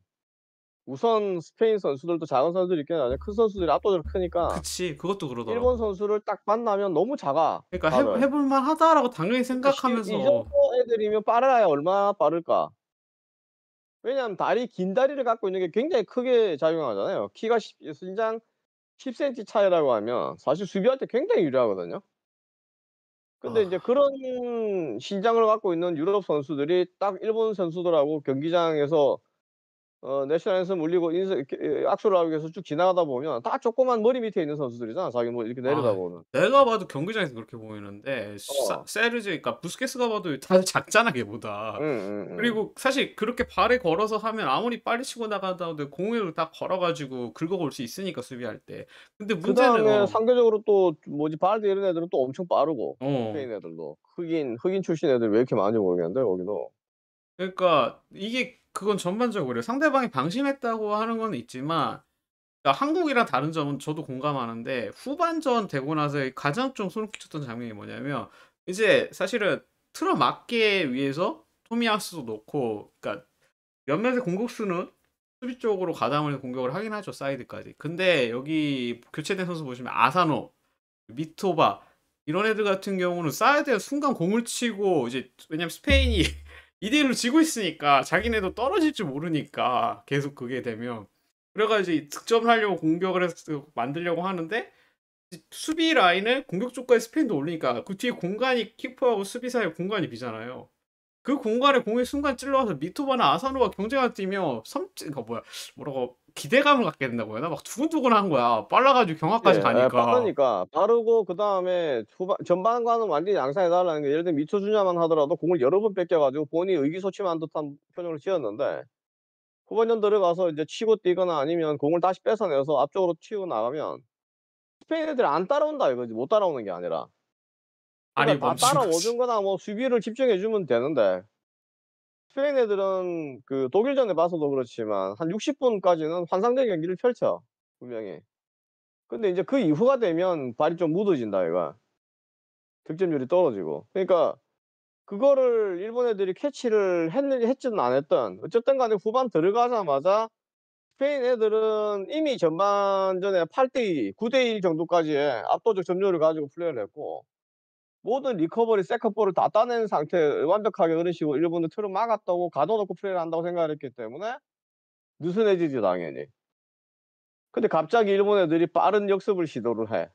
우선 스페인 선수들도 작은 선수들이 있긴 하냐 큰 선수들이 압도적으로 크니까 그치 그것도 그러더라고 일본 선수를 딱 만나면 너무 작아 그러니까 다 해볼만 하다라고 당연히 그러니까 생각하면서 그러니까 이 정도 애들이면 빠르라야 얼마나 빠를까 왜냐하면 다리 긴 다리를 갖고 있는 게 굉장히 크게 작용하잖아요. 키가 10, 신장 10cm 차이라고 하면 사실 수비할 때 굉장히 유리하거든요. 근데 어... 이제 아. 그런 신장을 갖고 있는 유럽 선수들이 딱 일본 선수들하고 경기장에서 어, 내셔널 앤서 물리고 인서, 예, 악수를 하기 위해서 쭉 지나가다 보면 다 조그만 머리 밑에 있는 선수들이잖아. 자기 뭐 이렇게 아, 내려다보는. 아, 내가 봐도 경기장에서 그렇게 보이는데 어. 세르지, 그러니까 부스케스가 봐도 다들 작잖아 걔보다. 응, 응, 응. 그리고 사실 그렇게 발에 걸어서 하면 아무리 빨리 치고 나간다 도 공을 딱 걸어가지고 긁어볼 수 있으니까 수비할 때. 근데 그 문제는 어. 상대적으로 또 뭐지 발드 이런 애들은 또 엄청 빠르고 어. 스페인 애들도 흑인 흑인 출신 애들 왜 이렇게 많은지 모르겠는데 여기도. 그러니까 이게 그건 전반적으로 상대방이 방심했다고 하는 건 있지만 그러니까 한국이랑 다른 점은 저도 공감하는데 후반전 되고 나서 가장 좀 소름 끼쳤던 장면이 뭐냐면 이제 사실은 틀어 막기 위해서 토미아스도 놓고 그러니까 몇몇의 공격수는 수비 쪽으로 가담을 공격을 하긴 하죠 사이드까지 근데 여기 교체된 선수 보시면 아사노 미토바 이런 애들 같은 경우는 사이드에 순간 공을 치고 이제 왜냐면 스페인이 2대1로 지고 있으니까 자기네도 떨어질 줄 모르니까 계속 그게 되면 그래가지고 득점을 하려고 공격을 해서 만들려고 하는데 수비 라인을 공격 쪽까지 스페인도 올리니까 그 뒤에 공간이 키퍼하고 수비 사이에 공간이 비잖아요. 그 공간에 공이 순간 찔러와서 미토바나 아사노가 경쟁을 뛰며 섬, 그러 그러니까 뭐야, 뭐라고 기대감을 갖게 된다고 해야 나막 두근두근한 거야. 빨라가지고 경화까지 예, 아, 가니까. 빠르니까 빠르고 그 다음에 전반과는 완전히 양상해달라는 게 예를 들면 미쳐주냐만 하더라도 공을 여러 번 뺏겨가지고 본인이 의기소침한 듯한 표정을 지었는데 후반전 들어가서 이제 치고 뛰거나 아니면 공을 다시 뺏어내서 앞쪽으로 치고 나가면 스페인 애들 이안 따라온다 이거지 못 따라오는 게 아니라 그러니까 아니 뭐 다 따라오든거나 뭐 수비를 집중해주면 되는데 스페인 애들은 그 독일전에 봐서도 그렇지만 한 60분까지는 환상적인 경기를 펼쳐 분명히. 근데 이제 그 이후가 되면 발이 좀 무뎌진다 얘가. 득점률이 떨어지고. 그러니까 그거를 일본 애들이 캐치를 했는지 했지는 안 했던 어쨌든 간에 후반 들어가자마자 스페인 애들은 이미 전반전에 8대2, 9대1 정도까지의 압도적 점유율을 가지고 플레이를 했고 모든 리커버리 세컨볼을 다 따낸 상태 완벽하게 그런 식으로 일본은 틀을 막았다고 가둬놓고 플레이를 한다고 생각했기 을 때문에 느슨해지죠 당연히. 근데 갑자기 일본 애들이 빠른 역습을 시도를 해.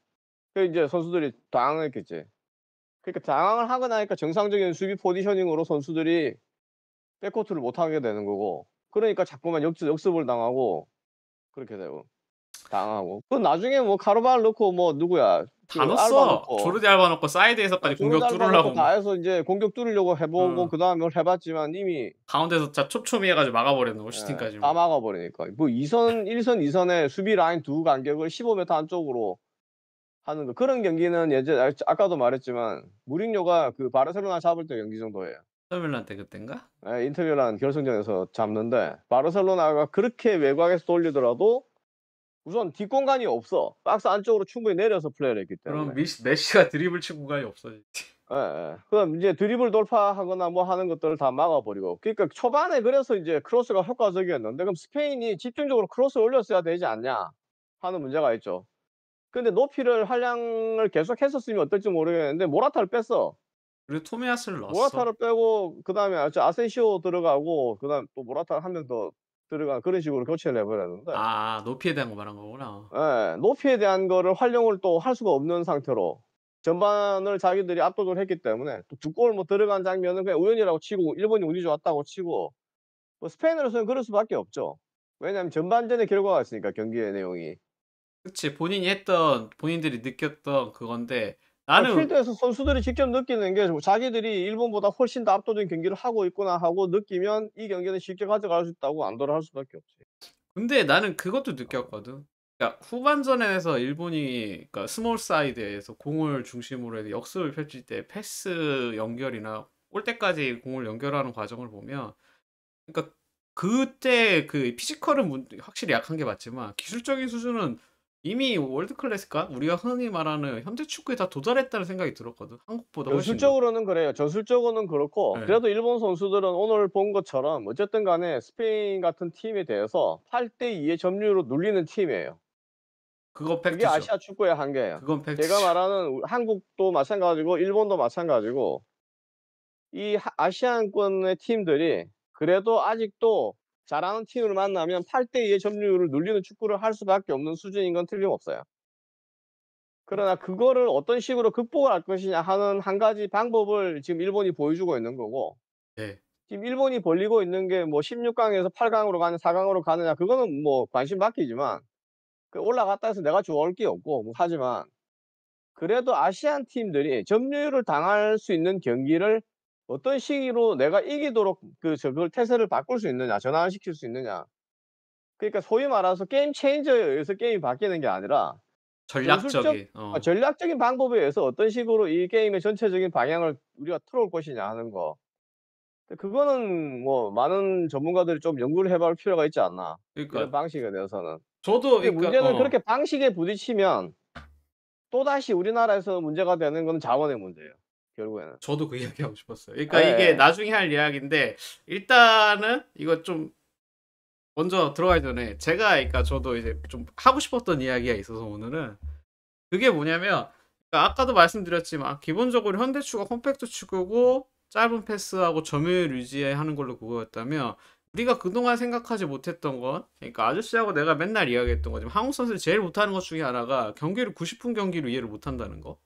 그 이제 선수들이 당황했겠지. 그러니까 당황을 하고 나니까 정상적인 수비 포지셔닝으로 선수들이 백코트를 못 하게 되는 거고. 그러니까 자꾸만 역습, 역습을 당하고 그렇게 되고. 당하고 그건 나중에 뭐 가로발 넣고 뭐 누구야 다 넣었어 조르디 알바 넣고 사이드에서까지 아, 공격 뚫으려고 다 해서 이제 공격 뚫으려고 해보고 음. 어. 그 다음에 해봤지만 이미 가운데서 자 촘촘히 해가지고 막아버렸는 오슈팅까지 뭐 네, 예, 다 뭐. 막아버리니까 뭐 2선 1선 2선에 수비 라인 두 간격을 15m 안쪽으로 하는 거 그런 경기는 예전 아, 아까도 말했지만 무링요가 그 바르셀로나 잡을 때 경기 정도예요. 인터밀란 때 그땐가? 네, 예, 인터밀란 결승전에서 잡는데 바르셀로나가 그렇게 외곽에서 돌리더라도 우선 뒷공간이 없어. 박스 안쪽으로 충분히 내려서 플레이를 했기 때문에. 그럼 미시, 메시가 드리블 친 공간이 없어지. 예, 예. 그럼 이제 드리블 돌파하거나 뭐 하는 것들을 다 막아버리고. 그러니까 초반에 그래서 이제 크로스가 효과적이었는데 그럼 스페인이 집중적으로 크로스 올렸어야 되지 않냐 하는 문제가 있죠. 근데 높이를 한량을 계속 했었으면 어떨지 모르겠는데 모라타를 뺐어. 그리고 토미아스를 넣었어. 모라타를 빼고 그다음에 아센시오 들어가고 그다음 또 모라타 를한명더 들어가 그런 식으로 교체를 해버렸는데 아 높이에 대한 거 말한 거구나 예, 높이에 대한 거를 활용을 또 할 수가 없는 상태로 전반을 자기들이 압도적으로 했기 때문에 두골 뭐 들어간 장면은 그냥 우연이라고 치고 일본이 운이 좋았다고 치고 뭐 스페인으로서는 그럴 수밖에 없죠 왜냐하면 전반전의 결과가 있으니까 경기의 내용이 그치 본인이 했던 본인들이 느꼈던 그건데 나는 필드에서 선수들이 직접 느끼는 게 뭐 자기들이 일본보다 훨씬 더 압도적인 경기를 하고 있구나 하고 느끼면 이 경기는 쉽게 가져갈 수 있다고 안돌아 할 수밖에 없지. 근데 나는 그것도 느꼈거든. 그러니까 후반전에서 일본이 그러니까 스몰 사이드에서 공을 중심으로 해서 역습을 펼칠 때 패스 연결이나 올 때까지 공을 연결하는 과정을 보면 그러니까 그때 그 피지컬은 확실히 약한 게 맞지만 기술적인 수준은 이미 월드 클래스가 우리가 흔히 말하는 현대 축구에 다 도달했다는 생각이 들었거든. 한국보다 훨씬. 전술적으로는 그래요. 전술적으로는 그렇고 네. 그래도 일본 선수들은 오늘 본 것처럼 어쨌든 간에 스페인 같은 팀에 대해서 8대 2의 점유로 율 눌리는 팀이에요. 그거 팩트죠. 그게 아시아 축구의 한계예요. 그건 팩트. 제가 말하는 한국도 마찬가지고 일본도 마찬가지고 이 아시안권의 팀들이 그래도 아직도 잘하는 팀을 만나면 8대2의 점유율을 늘리는 축구를 할 수밖에 없는 수준인 건 틀림없어요. 음. 그러나 그거를 어떤 식으로 극복할 것이냐 하는 한 가지 방법을 지금 일본이 보여주고 있는 거고 네. 지금 일본이 벌리고 있는 게 뭐 16강에서 8강으로 가냐 느 4강으로 가느냐 그거는 뭐 관심 밖이지만 그 올라갔다 해서 내가 좋아할 게 없고 뭐 하지만 그래도 아시안 팀들이 점유율을 당할 수 있는 경기를 어떤 시기로 내가 이기도록 그 저걸 태세를 바꿀 수 있느냐, 전환시킬 수 있느냐. 그러니까 소위 말해서 게임 체인저에 의해서 게임이 바뀌는 게 아니라 전략적인 어. 아, 전략적인 방법에 의해서 어떤 식으로 이 게임의 전체적인 방향을 우리가 틀어올 것이냐 하는 거. 그거는 뭐 많은 전문가들이 좀 연구를 해볼 필요가 있지 않나. 그러니까 방식에 대해서는. 저도 그러니까, 문제는 어. 그렇게 방식에 부딪히면 또 다시 우리나라에서 문제가 되는 건 자원의 문제예요. 결국에는. 저도 그 이야기 하고 싶었어요. 그러니까 네. 이게 예, 예. 나중에 할 이야기인데 일단은 이거 좀 먼저 들어가기 전에 제가 그러니까 저도 이제 좀 하고 싶었던 이야기가 있어서 오늘은 그게 뭐냐면 그러니까 아까도 말씀드렸지만 아, 기본적으로 현대축구 컴팩트 축구고 짧은 패스하고 점유율 유지하는 걸로 그거였다면 우리가 그동안 생각하지 못했던 건 그러니까 아저씨하고 내가 맨날 이야기했던 거지만 한국 선수들이 제일 못하는 것 중에 하나가 경기를 90분 경기로 이해를 못한다는 거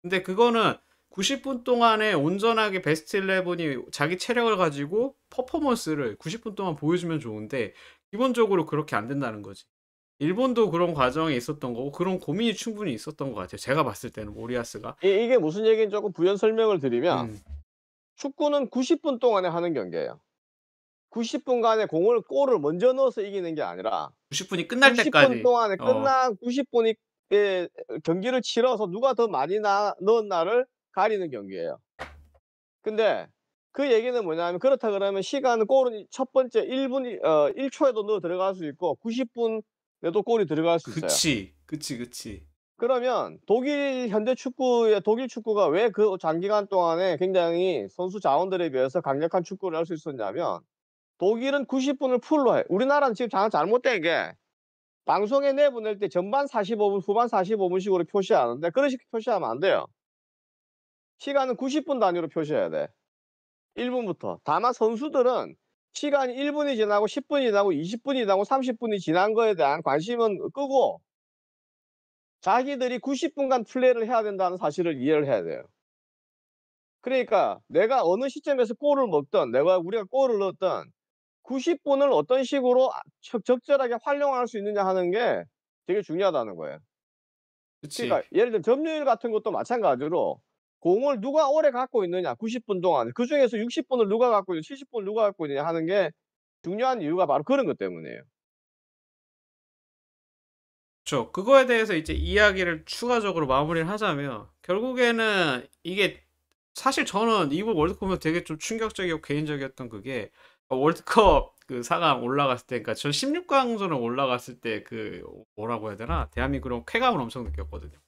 근데 그거는 90분 동안에 온전하게 베스트 11이 자기 체력을 가지고 퍼포먼스를 90분 동안 보여주면 좋은데 기본적으로 그렇게 안 된다는 거지. 일본도 그런 과정이 있었던 거고 그런 고민이 충분히 있었던 것 같아요. 제가 봤을 때는 오리아스가 이, 게 무슨 얘기인지 조금 부연 설명을 드리면 음. 축구는 90분 동안에 하는 경기예요. 90분간에 공을 골을 먼저 넣어서 이기는 게 아니라 90분이 끝날 90분 때까지 동안에 어. 끝난 어. 90분이 예, 경기를 치러서 누가 더 많이 나, 넣었나를 가리는 경기예요. 근데 그 얘기는 뭐냐면 그렇다 그러면 시간은 골은 첫 번째 1분 어 1초에도 넣어 들어갈 수 있고 90분 내도 골이 들어갈 수 있어요. 그치, 그치, 그치. 그러면 독일 현대 축구의 독일 축구가 왜 그 장기간 동안에 굉장히 선수 자원들에 비해서 강력한 축구를 할 수 있었냐면 독일은 90분을 풀로 해. 우리나라는 지금 장 잘못된 게 방송에 내보낼 때 전반 45분, 후반 45분식으로 표시하는데 그런 식으로 표시하면 안 돼요. 시간은 90분 단위로 표시해야 돼. 1분부터. 다만 선수들은 시간이 1분이 지나고 10분이 지나고 20분이 지나고 30분이 지난 거에 대한 관심은 끄고 자기들이 90분간 플레이를 해야 된다는 사실을 이해를 해야 돼요. 그러니까 내가 어느 시점에서 골을 먹든 내가 우리가 골을 넣었든 90분을 어떤 식으로 아, 적절하게 활용할 수 있느냐 하는 게 되게 중요하다는 거예요. 그치. 그러니까 예를 들면 점유율 같은 것도 마찬가지로 공을 누가 오래 갖고 있느냐 90분 동안 그 중에서 60분을 누가 갖고 있느냐 70분을 누가 갖고 있느냐 하는 게 중요한 이유가 바로 그런 것 때문이에요. 그렇죠. 그거에 대해서 이제 이야기를 추가적으로 마무리를 하자면 결국에는 이게 사실 저는 이번 월드컵은 되게 좀 충격적이고 개인적이었던 그게 월드컵 그 사강 올라갔을 때, 그러니까 전 16강전에 올라갔을 때 그 뭐라고 해야 되나 대한민국으로 쾌감을 엄청 느꼈거든요.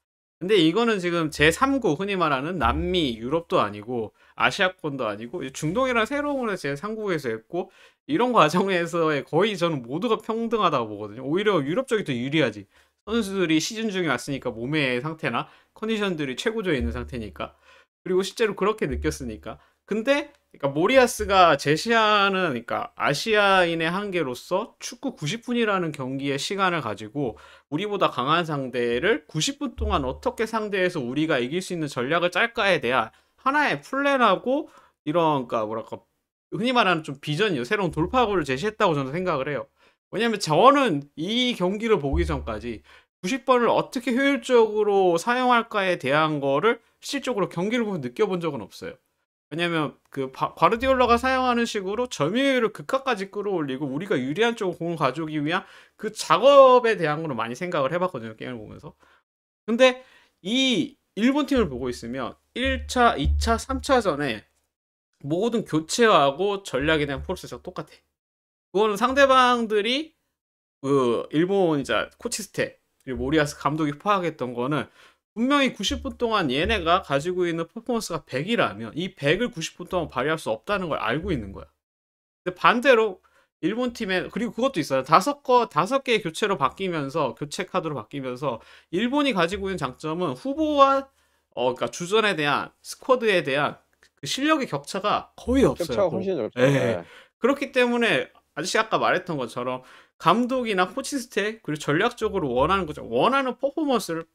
근데 이거는 지금 제3구 흔히 말하는 남미, 유럽도 아니고 아시아권도 아니고 중동이랑 새로운 걸 제3국에서 했고 이런 과정에서의 거의 저는 모두가 평등하다고 보거든요. 오히려 유럽 쪽이 더 유리하지. 선수들이 시즌 중에 왔으니까 몸의 상태나 컨디션들이 최고조에 있는 상태니까. 그리고 실제로 그렇게 느꼈으니까. 근데 그러니까 모리아스가 제시하는 그러니까 아시아인의 한계로서 축구 90분이라는 경기의 시간을 가지고 우리보다 강한 상대를 90분 동안 어떻게 상대해서 우리가 이길 수 있는 전략을 짤까에 대한 하나의 플랜하고 이런 그러니까 뭐랄까 흔히 말하는 좀 비전이요 새로운 돌파구를 제시했다고 저는 생각을 해요. 왜냐하면 저는 이 경기를 보기 전까지 90번을 어떻게 효율적으로 사용할까에 대한 거를 실질적으로 경기를 보면 느껴본 적은 없어요. 왜냐면 그 바, 과르디올라가 사용하는 식으로 점유율을 극하까지 끌어올리고 우리가 유리한 쪽으로 공을 가져오기 위한 그 작업에 대한 걸 많이 생각을 해봤거든요 게임을 보면서 근데 이 일본 팀을 보고 있으면 1차, 2차, 3차전에 모든 교체하고 전략에 대한 프로세스가 똑같아 그거는 상대방들이 그 일본 이제 코치 스텝 그리고 모리아스 감독이 파악했던 거는 분명히 90분 동안 얘네가 가지고 있는 퍼포먼스가 100이라면 이 100을 90분 동안 발휘할 수 없다는 걸 알고 있는 거야. 근데 반대로 일본 팀에 그리고 그것도 있어요. 다섯 거 다섯 개의 교체로 바뀌면서 교체 카드로 바뀌면서 일본이 가지고 있는 장점은 후보와 어그니까 주전에 대한 스쿼드에 대한 그 실력의 격차가 거의 없어요. 격차가 훨씬 없죠. 네. 예. 네. 그렇기 때문에 아저씨 아까 말했던 것처럼 감독이나 코치 스택 그리고 전략적으로 원하는 거죠. 원하는 퍼포먼스를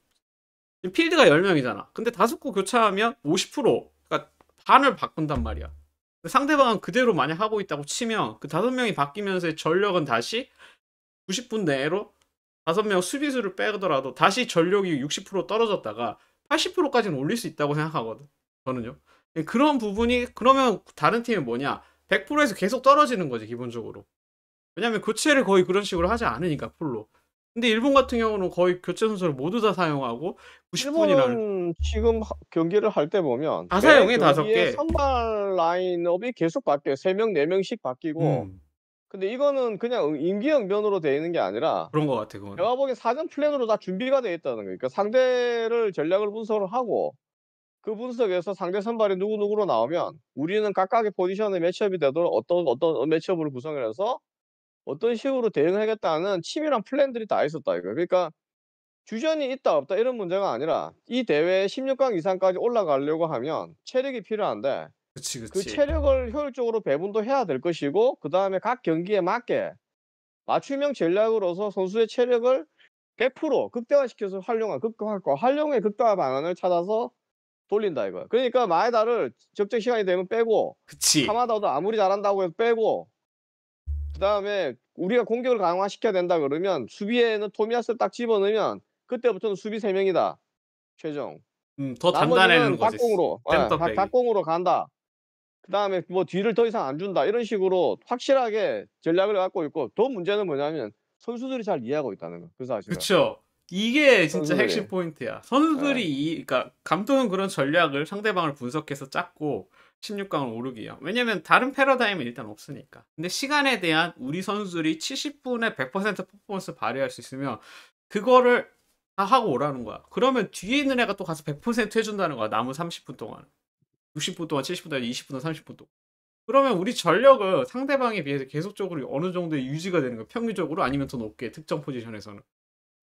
지금 필드가 10명이잖아. 근데 다섯 코 교차하면 50% 그러니까 반을 바꾼단 말이야. 상대방은 그대로 만약 하고 있다고 치면 그 다섯 명이 바뀌면서 의 전력은 다시 90분 내로 다섯 명 수비수를 빼더라도 다시 전력이 60% 떨어졌다가 80%까지는 올릴 수 있다고 생각하거든. 저는요. 예, 그런 부분이 그러면 다른 팀이 뭐냐? 100%에서 계속 떨어지는 거지 기본적으로. 왜냐면 하 교체를 거의 그런 식으로 하지 않으니까 풀로. 근데 일본 같은 경우는 거의 교체 선수를 모두 다 사용하고 90분이라는 일본은 지금 하- 경기를 할 때 보면 다매 사용해, 다섯 개. 선발 라인업이 계속 바뀌어요. 3명, 4명씩 바뀌고. 음, 근데 이거는 그냥 임기응변으로 돼 있는 게 아니라 그런 것 같아 그건. 제가 보기엔 사전 플랜으로 다 준비가 돼 있다는 거니까 그러니까 상대를 전략을 분석을 하고 그 분석에서 상대 선발이 누구누구로 나오면 우리는 각각의 포지션의 매치업이 되도록 어떤 어떤 매치업을 구성해서 어떤 식으로 대응하겠다는 치밀한 플랜들이 다 있었다 이거. 그러니까 주전이 있다 없다 이런 문제가 아니라 이 대회 16강 이상까지 올라가려고 하면 체력이 필요한데 그치, 그 그치. 그 체력을 효율적으로 배분도 해야 될 것이고 그 다음에 각 경기에 맞게 맞춤형 전략으로서 선수의 체력을 100% 극대화시켜서 활용한 극화할거 활용의 극대화 방안을 찾아서 돌린다 이거야. 그러니까 마에다를 적정 시간이 되면 빼고 그치. 카마다도 아무리 잘한다고 해서 빼고 그다음에 우리가 공격을 강화시켜야 된다 그러면 수비에는 토미아스를 딱 집어넣으면 그때부터는 수비 세 명이다. 최종. 음, 더 단단해는 거지. 공으로 예, 공으로 간다. 그다음에 뭐 뒤를 더 이상 안 준다. 이런 식으로 확실하게 전략을 갖고 있고 더 문제는 뭐냐면 선수들이 잘 이해하고 있다는 거. 그 사실. 그렇죠. 이게 진짜 선수들이. 핵심 포인트야. 선수들이 네. 이 그러니까 감독은 그런 전략을 상대방을 분석해서 짰고 16강을 오르기요. 왜냐면 다른 패러다임은 일단 없으니까. 근데 시간에 대한 우리 선수들이 70분에 100% 퍼포먼스 발휘할 수 있으면 그거를 다 하고 오라는 거야. 그러면 뒤에 있는 애가 또 가서 100% 해준다는 거야. 남은 30분 동안. 60분 동안, 70분 동안, 20분 동안, 30분 동안. 그러면 우리 전력은 상대방에 비해서 계속적으로 어느 정도의 유지가 되는 거야. 평균적으로 아니면 더 높게 특정 포지션에서는.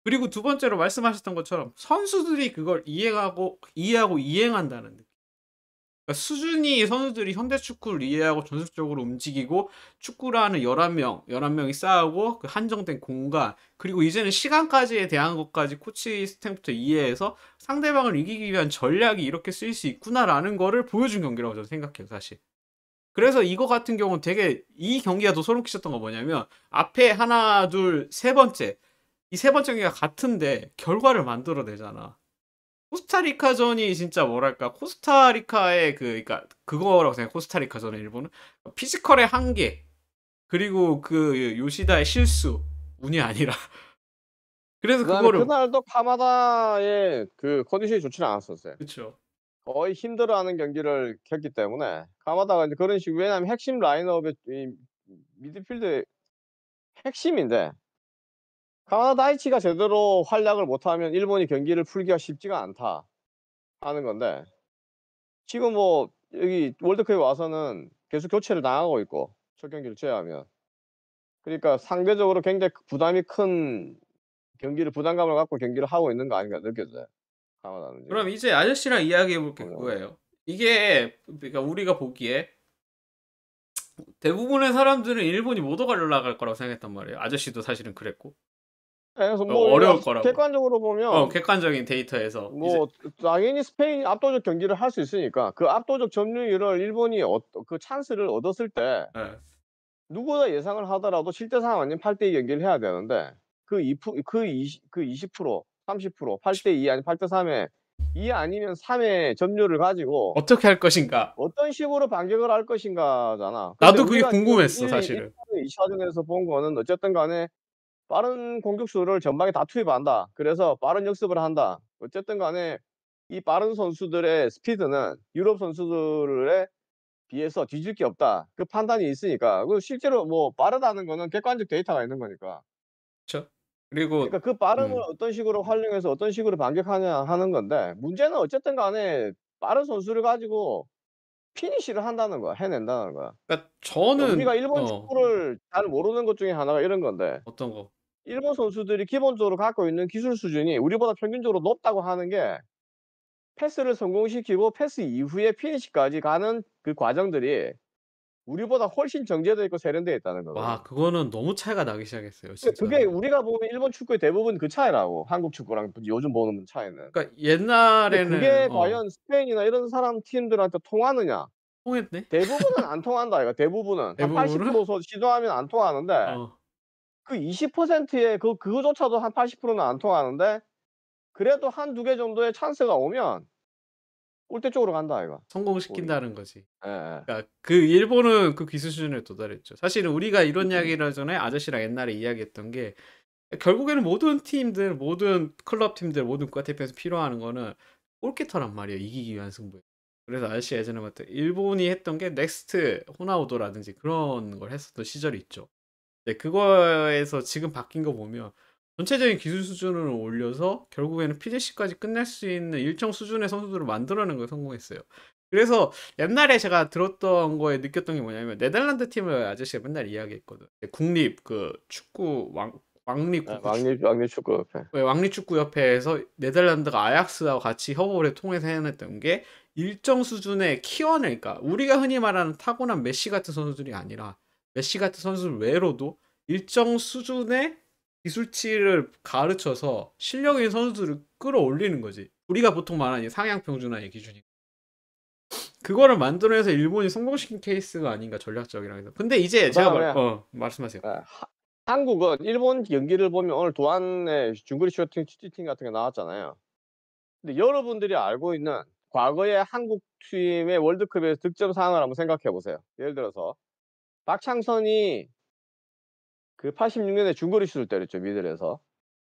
그리고 두 번째로 말씀하셨던 것처럼 선수들이 그걸 이해하고 이해하고 이행한다는 그러니까 수준이 선수들이 현대 축구를 이해하고 전술적으로 움직이고 축구라는 11명, 11명이 싸우고그 한정된 공간, 그리고 이제는 시간까지에 대한 것까지 코치 스탠부터 이해해서 상대방을 이기기 위한 전략이 이렇게 쓰일 수 있구나라는 거를 보여준 경기라고 저는 생각해요, 사실. 그래서 이거 같은 경우는 되게 이 경기가 더 소름 끼쳤던 거 뭐냐면 앞에 하나, 둘, 세 번째 이 세 번째 경기가 같은데 결과를 만들어내잖아. 코스타리카전이 진짜 뭐랄까 코스타리카의 그 그러니까 그거라고 생각. 코스타리카전의 일본은 피지컬의 한계 그리고 그 요시다의 실수 운이 아니라. 그래서 그거를 그날도 카마다의 그 컨디션이 좋지는 않았었어요. 그렇죠. 거의 힘들어하는 경기를 했기 때문에 카마다가 이제 그런 식으로 왜냐하면 핵심 라인업의 미드필드 핵심인데 가나다이치가 제대로 활약을 못하면 일본이 경기를 풀기가 쉽지가 않다 하는 건데 지금 뭐 여기 월드컵에 와서는 계속 교체를 당하고 있고 첫 경기를 제외하면 그러니까 상대적으로 굉장히 부담이 큰 경기를 부담감을 갖고 경기를 하고 있는 거 아닌가 느껴져요. 강하다는 그럼 이제 아저씨랑 이야기해 볼게 어. 거예요. 이게 그러니까 우리가 보기에 대부분의 사람들은 일본이 못 올라갈 거라고 생각했단 말이에요. 아저씨도 사실은 그랬고. 예, 그래서 뭐 어, 려울 거라고. 객관적으로 보면 어, 객관적인 데이터에서 뭐 이제. 당연히 스페인 압도적 경기를 할 수 있으니까 그 압도적 점유율을 일본이 어, 그 찬스를 얻었을 때 네. 누구나 예상을 하더라도 7대 3 아니면 8대 2 경기를 해야 되는데 그 2%, 그 20, 그 30%, 8대 2 아니면 8대 3에 2 아니면 3의 점유를 가지고 어떻게 할 것인가? 어떤 식으로 반격을 할 것인가잖아. 나도 그게 궁금했어, 사실은. 2차전에서 본 거는 어쨌든 간에 빠른 공격수를 전방에 다 투입한다. 그래서 빠른 역습을 한다. 어쨌든 간에 이 빠른 선수들의 스피드는 유럽 선수들의 비해서 뒤질 게 없다. 그 판단이 있으니까. 그 실제로 뭐 빠르다는 거는 객관적 데이터가 있는 거니까. 그렇죠. 그리고 그러니까 그 빠름을 음. 어떤 식으로 활용해서 어떤 식으로 반격하냐 하는 건데 문제는 어쨌든 간에 빠른 선수를 가지고 피니시를 한다는 거야, 해낸다는 거야. 그러니까 저는 우리가 일본 어. 축구를 어. 잘 모르는 것 중에 하나가 이런 건데. 어떤 거? 일본 선수들이 기본적으로 갖고 있는 기술 수준이 우리보다 평균적으로 높다고 하는 게 패스를 성공시키고 패스 이후에 피니시까지 가는 그 과정들이 우리보다 훨씬 정제되어 있고 세련되어 있다는 거예요. 와, 그거는 너무 차이가 나기 시작했어요. 진짜. 그게 우리가 보면 일본 축구의 대부분 그 차이라고. 한국 축구랑 요즘 보는 차이는. 그러니까 옛날에는 그게 어. 과연 스페인이나 이런 사람 팀들한테 통하느냐? 통했네. 대부분은 안 통한다 이거. 대부분은, 대부분은? 한80%도 시도하면 안 통하는데. 어. 그 20%에 그 그거조차도 한 80%는 안 통하는데 그래도 한 두 개 정도의 찬스가 오면 올대 쪽으로 간다 이거. 성공시킨다는 거지. 예, 예. 그러니까 그 일본은 그 기술 수준에 도달했죠. 사실은 우리가 이런 음. 이야기를 전에 아저씨랑 옛날에 이야기했던 게 결국에는 모든 팀들, 모든 클럽 팀들, 모든 국가대표에서 필요하는 거는 골키터란 말이에요. 이기기 위한 승부 그래서 아저씨 예전에 봤던 일본이 했던 게 넥스트 호나우도라든지 그런 걸 했었던 시절이 있죠. 네, 그거에서 지금 바뀐 거 보면 전체적인 기술 수준을 올려서 결국에는 PJC까지 끝낼 수 있는 일정 수준의 선수들을 만들어내는 걸 성공했어요. 그래서 옛날에 제가 들었던 거에 느꼈던 게 뭐냐면 네덜란드 팀을 아저씨가 맨날 이야기했거든. 네, 국립 그 축구 왕 왕립 네, 왕립 왕립 축구 협회. 네, 왕립 축구 협회에서 네덜란드가 아약스와 같이 협업을 통해서 해냈던 게 일정 수준의 키워내 그러니까 우리가 흔히 말하는 타고난 메시 같은 선수들이 아니라 메시 같은 선수 외로도 일정 수준의 기술치를 가르쳐서 실력인 선수들을 끌어올리는 거지. 우리가 보통 말하는 상향평준화의 기준이. 그거를 만들어내서 일본이 성공시킨 케이스가 아닌가 전략적이라 해서. 근데 이제 제가 말, 어, 말씀하세요. 아, 하, 한국은 일본 연기를 보면 오늘 도안의 중거리 슈팅, 슈팅 같은 게 나왔잖아요. 근데 여러분들이 알고 있는 과거의 한국 팀의 월드컵에서 득점 상황을 한번 생각해 보세요. 예를 들어서 박창선이 그 86년에 중거리 슛을 때렸죠 미들에서.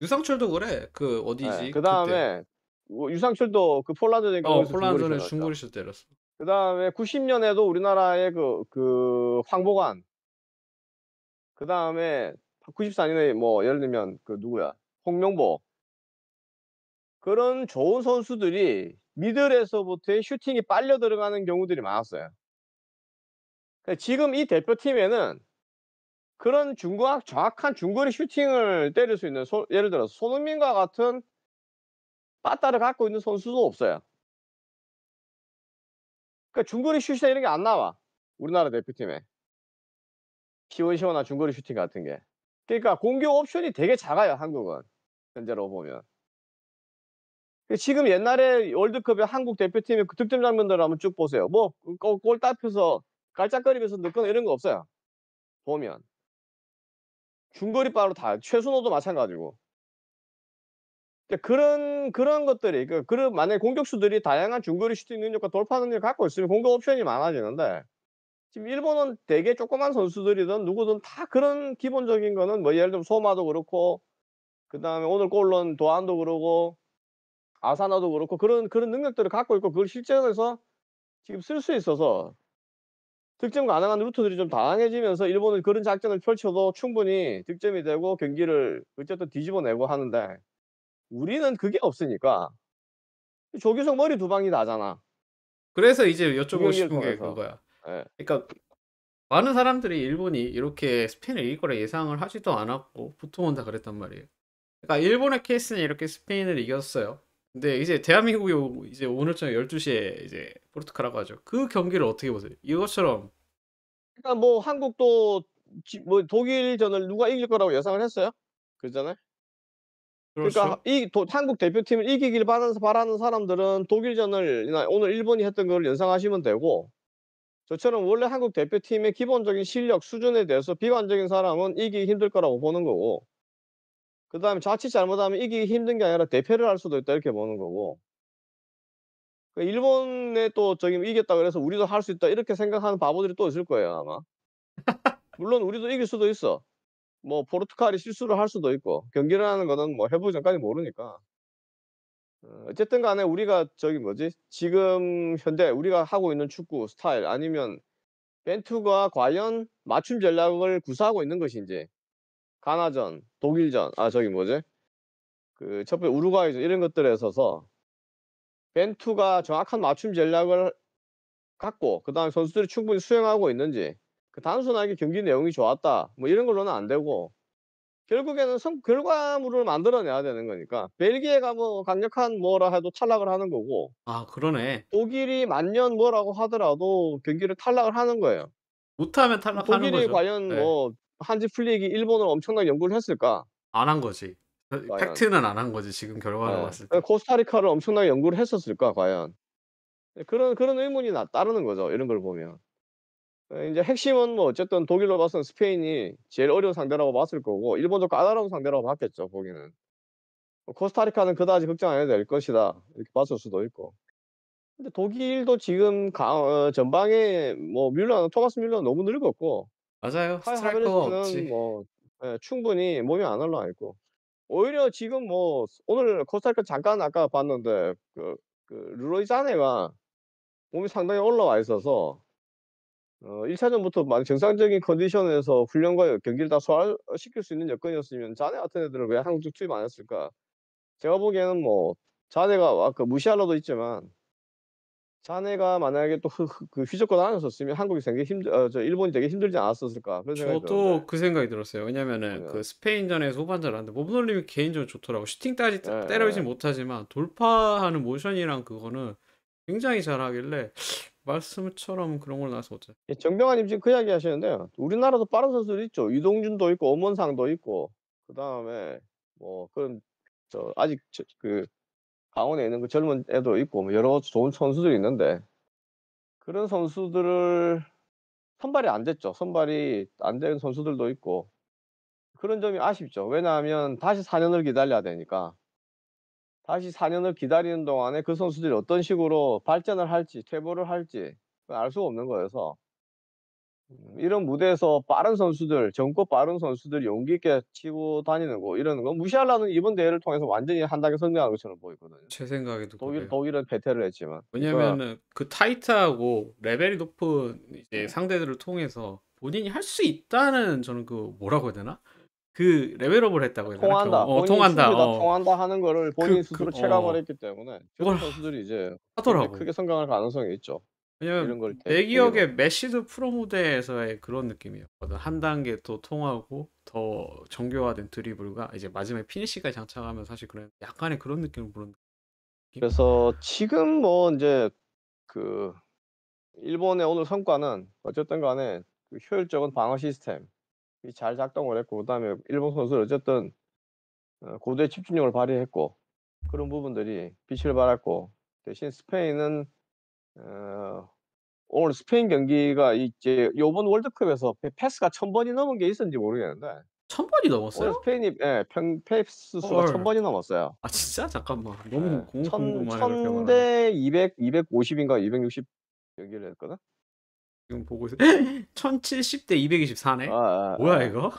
유상철도 그래. 그 어디지? 네, 그다음에 그 유상철도 그 폴란드 어, 폴란드는 중거리 슛 때렸어. 그다음에 90년에도 우리나라의 그그 그 황보관. 그다음에 94년에 뭐 예를 들면 그 누구야? 홍명보. 그런 좋은 선수들이 미들에서부터의 슈팅이 빨려 들어가는 경우들이 많았어요. 그러니까 지금 이 대표팀에는 그런 중거리 정확한 중거리 슈팅을 때릴 수 있는 소, 예를 들어서 손흥민과 같은 빠따를 갖고 있는 선수도 없어요. 그러니까 중거리 슈팅 이런 게 안 나와. 우리나라 대표팀에. 시원시원한 중거리 슈팅 같은 게. 그러니까 공격 옵션이 되게 작아요, 한국은. 현재로 보면. 그러니까 지금 옛날에 월드컵에 한국 대표팀의 그 득점 장면들 한번 쭉 보세요. 뭐, 그, 골따펴서 깔짝거리면서 늦거나 이런 거 없어요. 보면 중거리 바로 다 최순호도 마찬가지고 그런 그런 것들이 그 그런 만약 에 공격수들이 다양한 중거리 슈팅 능력과 돌파 능력을 갖고 있으면 공격 옵션이 많아지는데 지금 일본은 되게 조그만 선수들이든 누구든 다 그런 기본적인 거는 뭐 예를 들면 소마도 그렇고 그 다음에 오늘 골론 도안도 그렇고 아사나도 그렇고 그런 그런 능력들을 갖고 있고 그걸 실전에서 지금 쓸 수 있어서 득점 가능한 루트들이 좀 다양해지면서 일본은 그런 작전을 펼쳐도 충분히 득점이 되고 경기를 어쨌든 뒤집어내고 하는데 우리는 그게 없으니까 조규성 머리 두 방이 나잖아. 그래서 이제 여쭤보고 싶은 게 그거야. 네. 그러니까 많은 사람들이 일본이 이렇게 스페인을 이길 거라 예상을 하지도 않았고 보통은 다 그랬단 말이에요. 그러니까 일본의 케이스는 이렇게 스페인을 이겼어요. 근데 이제 대한민국이 이제 오늘 저녁 12시에 이제 포르투갈하고 하죠. 그 경기를 어떻게 보세요? 이것처럼 그러니까 뭐 한국도 뭐 독일전을 누가 이길 거라고 예상을 했어요? 그잖아요. 그러니까 그렇죠. 이 도- 한국 대표팀을 이기길 바라는, 바라는 사람들은 독일전을 이나 오늘 일본이 했던 걸 연상하시면 되고 저처럼 원래 한국 대표팀의 기본적인 실력 수준에 대해서 비관적인 사람은 이기기 힘들 거라고 보는 거고 그 다음에 자칫 잘못하면 이기기 힘든 게 아니라 대패를 할 수도 있다 이렇게 보는 거고 그 일본에 또 저기 이겼다 그래서 우리도 할 수 있다 이렇게 생각하는 바보들이 또 있을 거예요 아마 물론 우리도 이길 수도 있어 뭐 포르투갈이 실수를 할 수도 있고 경기를 하는 거는 뭐 해보기 전까지 모르니까 어, 어쨌든 간에 우리가 저기 뭐지 지금 현대 우리가 하고 있는 축구 스타일 아니면 벤투가 과연 맞춤 전략을 구사하고 있는 것인지 가나전, 독일전, 아 저기 뭐지? 그첫 번째 우루과이전 이런 것들에 있어서 벤투가 정확한 맞춤 전략을 갖고 그다음 선수들이 충분히 수행하고 있는지 그 단순하게 경기 내용이 좋았다 뭐 이런 걸로는 안 되고 결국에는 성, 결과물을 만들어내야 되는 거니까 벨기에가 뭐 강력한 뭐라 해도 탈락을 하는 거고 아 그러네 독일이 만년 뭐라고 하더라도 경기를 탈락을 하는 거예요 못하면 탈락하는 독일이 거죠 독일이 과연 네. 뭐 한지 플릭이 일본을 엄청나게 연구를 했을까? 안 한 거지. 어, 과연. 팩트는 안 한 거지 지금 결과를 네. 봤을 때. 그러니까 코스타리카를 엄청나게 연구를 했었을까 과연? 네, 그런 그런 의문이 나, 따르는 거죠. 이런 걸 보면. 네, 이제 핵심은 뭐 어쨌든 독일로 봐서는 스페인이 제일 어려운 상대라고 봤을 거고 일본도 까다로운 상대라고 봤겠죠 거기는 뭐 코스타리카는 그다지 걱정 안 해도 될 것이다 이렇게 봤을 수도 있고 근데 독일도 지금 가, 어, 전방에 뭐 뮬러 토마스 뮬러 너무 늙었고 맞아요. 스트라이커하베르 없지. 뭐 예, 충분히 몸이 안 올라와 있고 오히려 지금 뭐 오늘 코스타리카 잠깐 아까 봤는데 그, 그 루로이 자네가 몸이 상당히 올라와 있어서 어, 1차전부터 많이 정상적인 컨디션에서 훈련과 경기를 다 소화시킬 어, 수 있는 여건이었으면 자네 같은 애들은 왜 한국 투입 안 했을까? 제가 보기에는 뭐 자네가 아까 그 무시할러도 있지만 자네가 만약에 또그 그, 그, 휘저권 안 했었으면 한국이 되게 힘들, 어, 저 일본이 되게 힘들지 않았었을까. 그런 저도 들었는데. 그 생각이 들었어요. 왜냐면은 네. 그 스페인전에서 후반전을 하는데 모브놀림이 개인적으로 좋더라고. 슈팅까지 네. 예, 때려오진 예. 못하지만 돌파하는 모션이랑 그거는 굉장히 잘하길래 말씀처럼 그런 걸 나서 어째. 예, 정병아님 지금 그 이야기 하시는데 요 우리나라도 빠른 선수들 있죠. 이동준도 있고 엄원상도 있고 그 다음에 뭐 그런 저 아직 저, 그 강원에 있는 그 젊은 애도 있고 뭐 여러 좋은 선수들이 있는데 그런 선수들을 선발이 안 됐죠. 선발이 안 된 선수들도 있고 그런 점이 아쉽죠. 왜냐하면 다시 4년을 기다려야 되니까 다시 4년을 기다리는 동안에 그 선수들이 어떤 식으로 발전을 할지 퇴보를 할지 알 수가 없는 거여서 음, 이런 무대에서 빠른 선수들, 젊고 빠른 선수들 용기 있게 치고 다니는 거 이런 거 무시하려는 이번 대회를 통해서 완전히 한 단계 성장한 것처럼 보이거든요. 제 생각에도 독일 그래요. 독일은 베테를 했지만 그러니까 왜냐면은 그 타이트하고 레벨이 높은 이제 음. 상대들을 통해서 본인이 할 수 있다는 저는 그 뭐라고 해야 되나? 그 레벨업을 했다고 해야 되나? 통한다. 어, 통한다. 어. 통한다 하는 거를 그, 본인 그, 스스로 어. 체감을 어. 했기 때문에 그런 선수들이 이제 하더라고. 크게 성장할 가능성이 있죠. 왜냐면 이런 걸내 기억에 메시드 프로 무대에서의 그런 느낌이었거든. 한 단계 또 통하고 더 정교화된 드리블과 이제 마지막에 피니시까지 장착하면 사실 그런 약간의 그런 느낌을 부른 느낌? 그래서 지금 뭐 이제 그 일본의 오늘 성과는 어쨌든 간에 그 효율적인 방어 시스템이 잘 작동을 했고 그다음에 일본 선수를 어쨌든 어, 고도의 집중력을 발휘했고 그런 부분들이 빛을 발했고 대신 스페인은 어, 오늘 스페인 경기가 이제 요번 월드컵에서 패스가 천 번이 넘은 게 있었는지 모르겠는데 천 번이 넘었어요? 스페인이 예, 평, 패스 수가 천 번이 넘었어요. 아 진짜 잠깐만 아, 너무 공 궁금하네. 천 200, 인가260 경기를 했거든. 지금 보고 있어. 1070대 224네. 아, 아, 아, 뭐야 이거?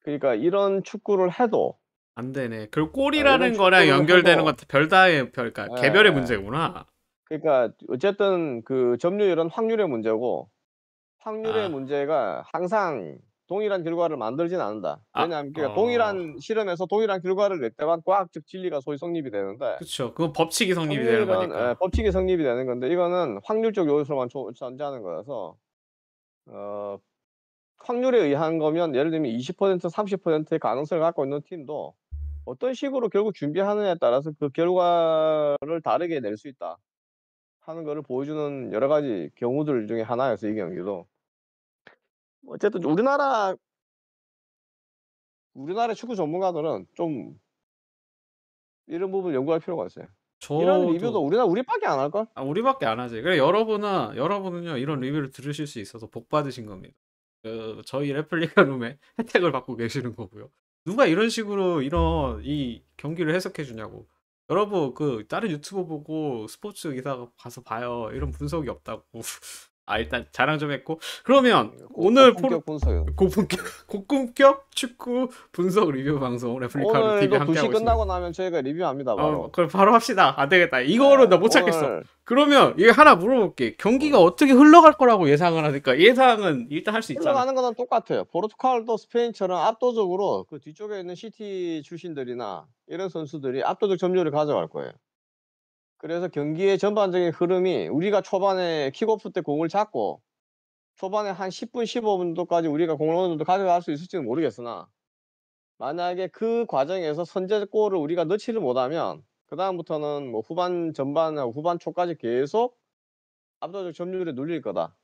그러니까 이런 축구를 해도 안 되네. 그 골이라는 이 거랑 연결되는 해 별다의 별까 그러니까 예, 개별의 예. 문제구나. 그러니까 어쨌든 그 점유율은 확률의 문제고 확률의 아. 문제가 항상 동일한 결과를 만들진 않는다. 아, 왜냐하면 아, 그러니까 어. 동일한 실험에서 동일한 결과를 낼 때만 과학적 진리가 소위 성립이 되는데. 그렇죠. 그건 법칙이 성립이 되는 거니까. 예, 법칙이 성립이 되는 건데 이거는 확률적 요소만 존재하는 거라서 어, 확률에 의한 거면 예를 들면 20% 30%의 가능성을 갖고 있는 팀도 어떤 식으로 결국 준비하느냐에 따라서 그 결과를 다르게 낼 수 있다. 하는 거를 보여주는 여러 가지 경우들 중에 하나였어 이 경기도. 어쨌든 우리나라 우리나라 축구 전문가들은 좀 이런 부분 연구할 필요가 있어요. 저도... 이런 리뷰도 우리나 우리밖에 안 할걸? 아 우리밖에 안 하지. 그래 여러분은 여러분은요 이런 리뷰를 들으실 수 있어서 복 받으신 겁니다. 그, 저희 레플리카 룸에 혜택을 받고 계시는 거고요. 누가 이런 식으로 이런 이 경기를 해석해 주냐고. 여러분 그 다른 유튜버 보고 스포츠 기사 가서 봐요. 이런 분석이 없다고. 아 일단 자랑 좀 했고 그러면 고, 오늘 고품격 포... 분석요. 고품격 고품격 축구 분석 리뷰 방송 레플리카로 TV 함께 하고 끝나고 나면 저희가 리뷰합니다. 어, 바로. 어, 그럼 바로 합시다. 안 아, 되겠다. 이거로 아, 네, 나못 찾겠어. 오늘... 그러면 이게 하나 물어볼게. 경기가 어. 떻게 흘러갈 거라고 예상을 하니까 예상은 일단 할 수 있잖아. 흘러가는 거는 똑같아요. 포르투갈도 스페인처럼 압도적으로 그 뒤쪽에 있는 시티 출신들이나 이런 선수들이 압도적 점유율을 가져갈 거예요. 그래서 경기의 전반적인 흐름이 우리가 초반에 킥오프 때 공을 잡고 초반에 한 10분, 15분도까지 우리가 공을 어느 정도 가져갈 수 있을지는 모르겠으나 만약에 그 과정에서 선제골을 우리가 넣지를 못하면 그 다음부터는 뭐 후반 전반 후반 초까지 계속 압도적 점유율에 눌릴 거다.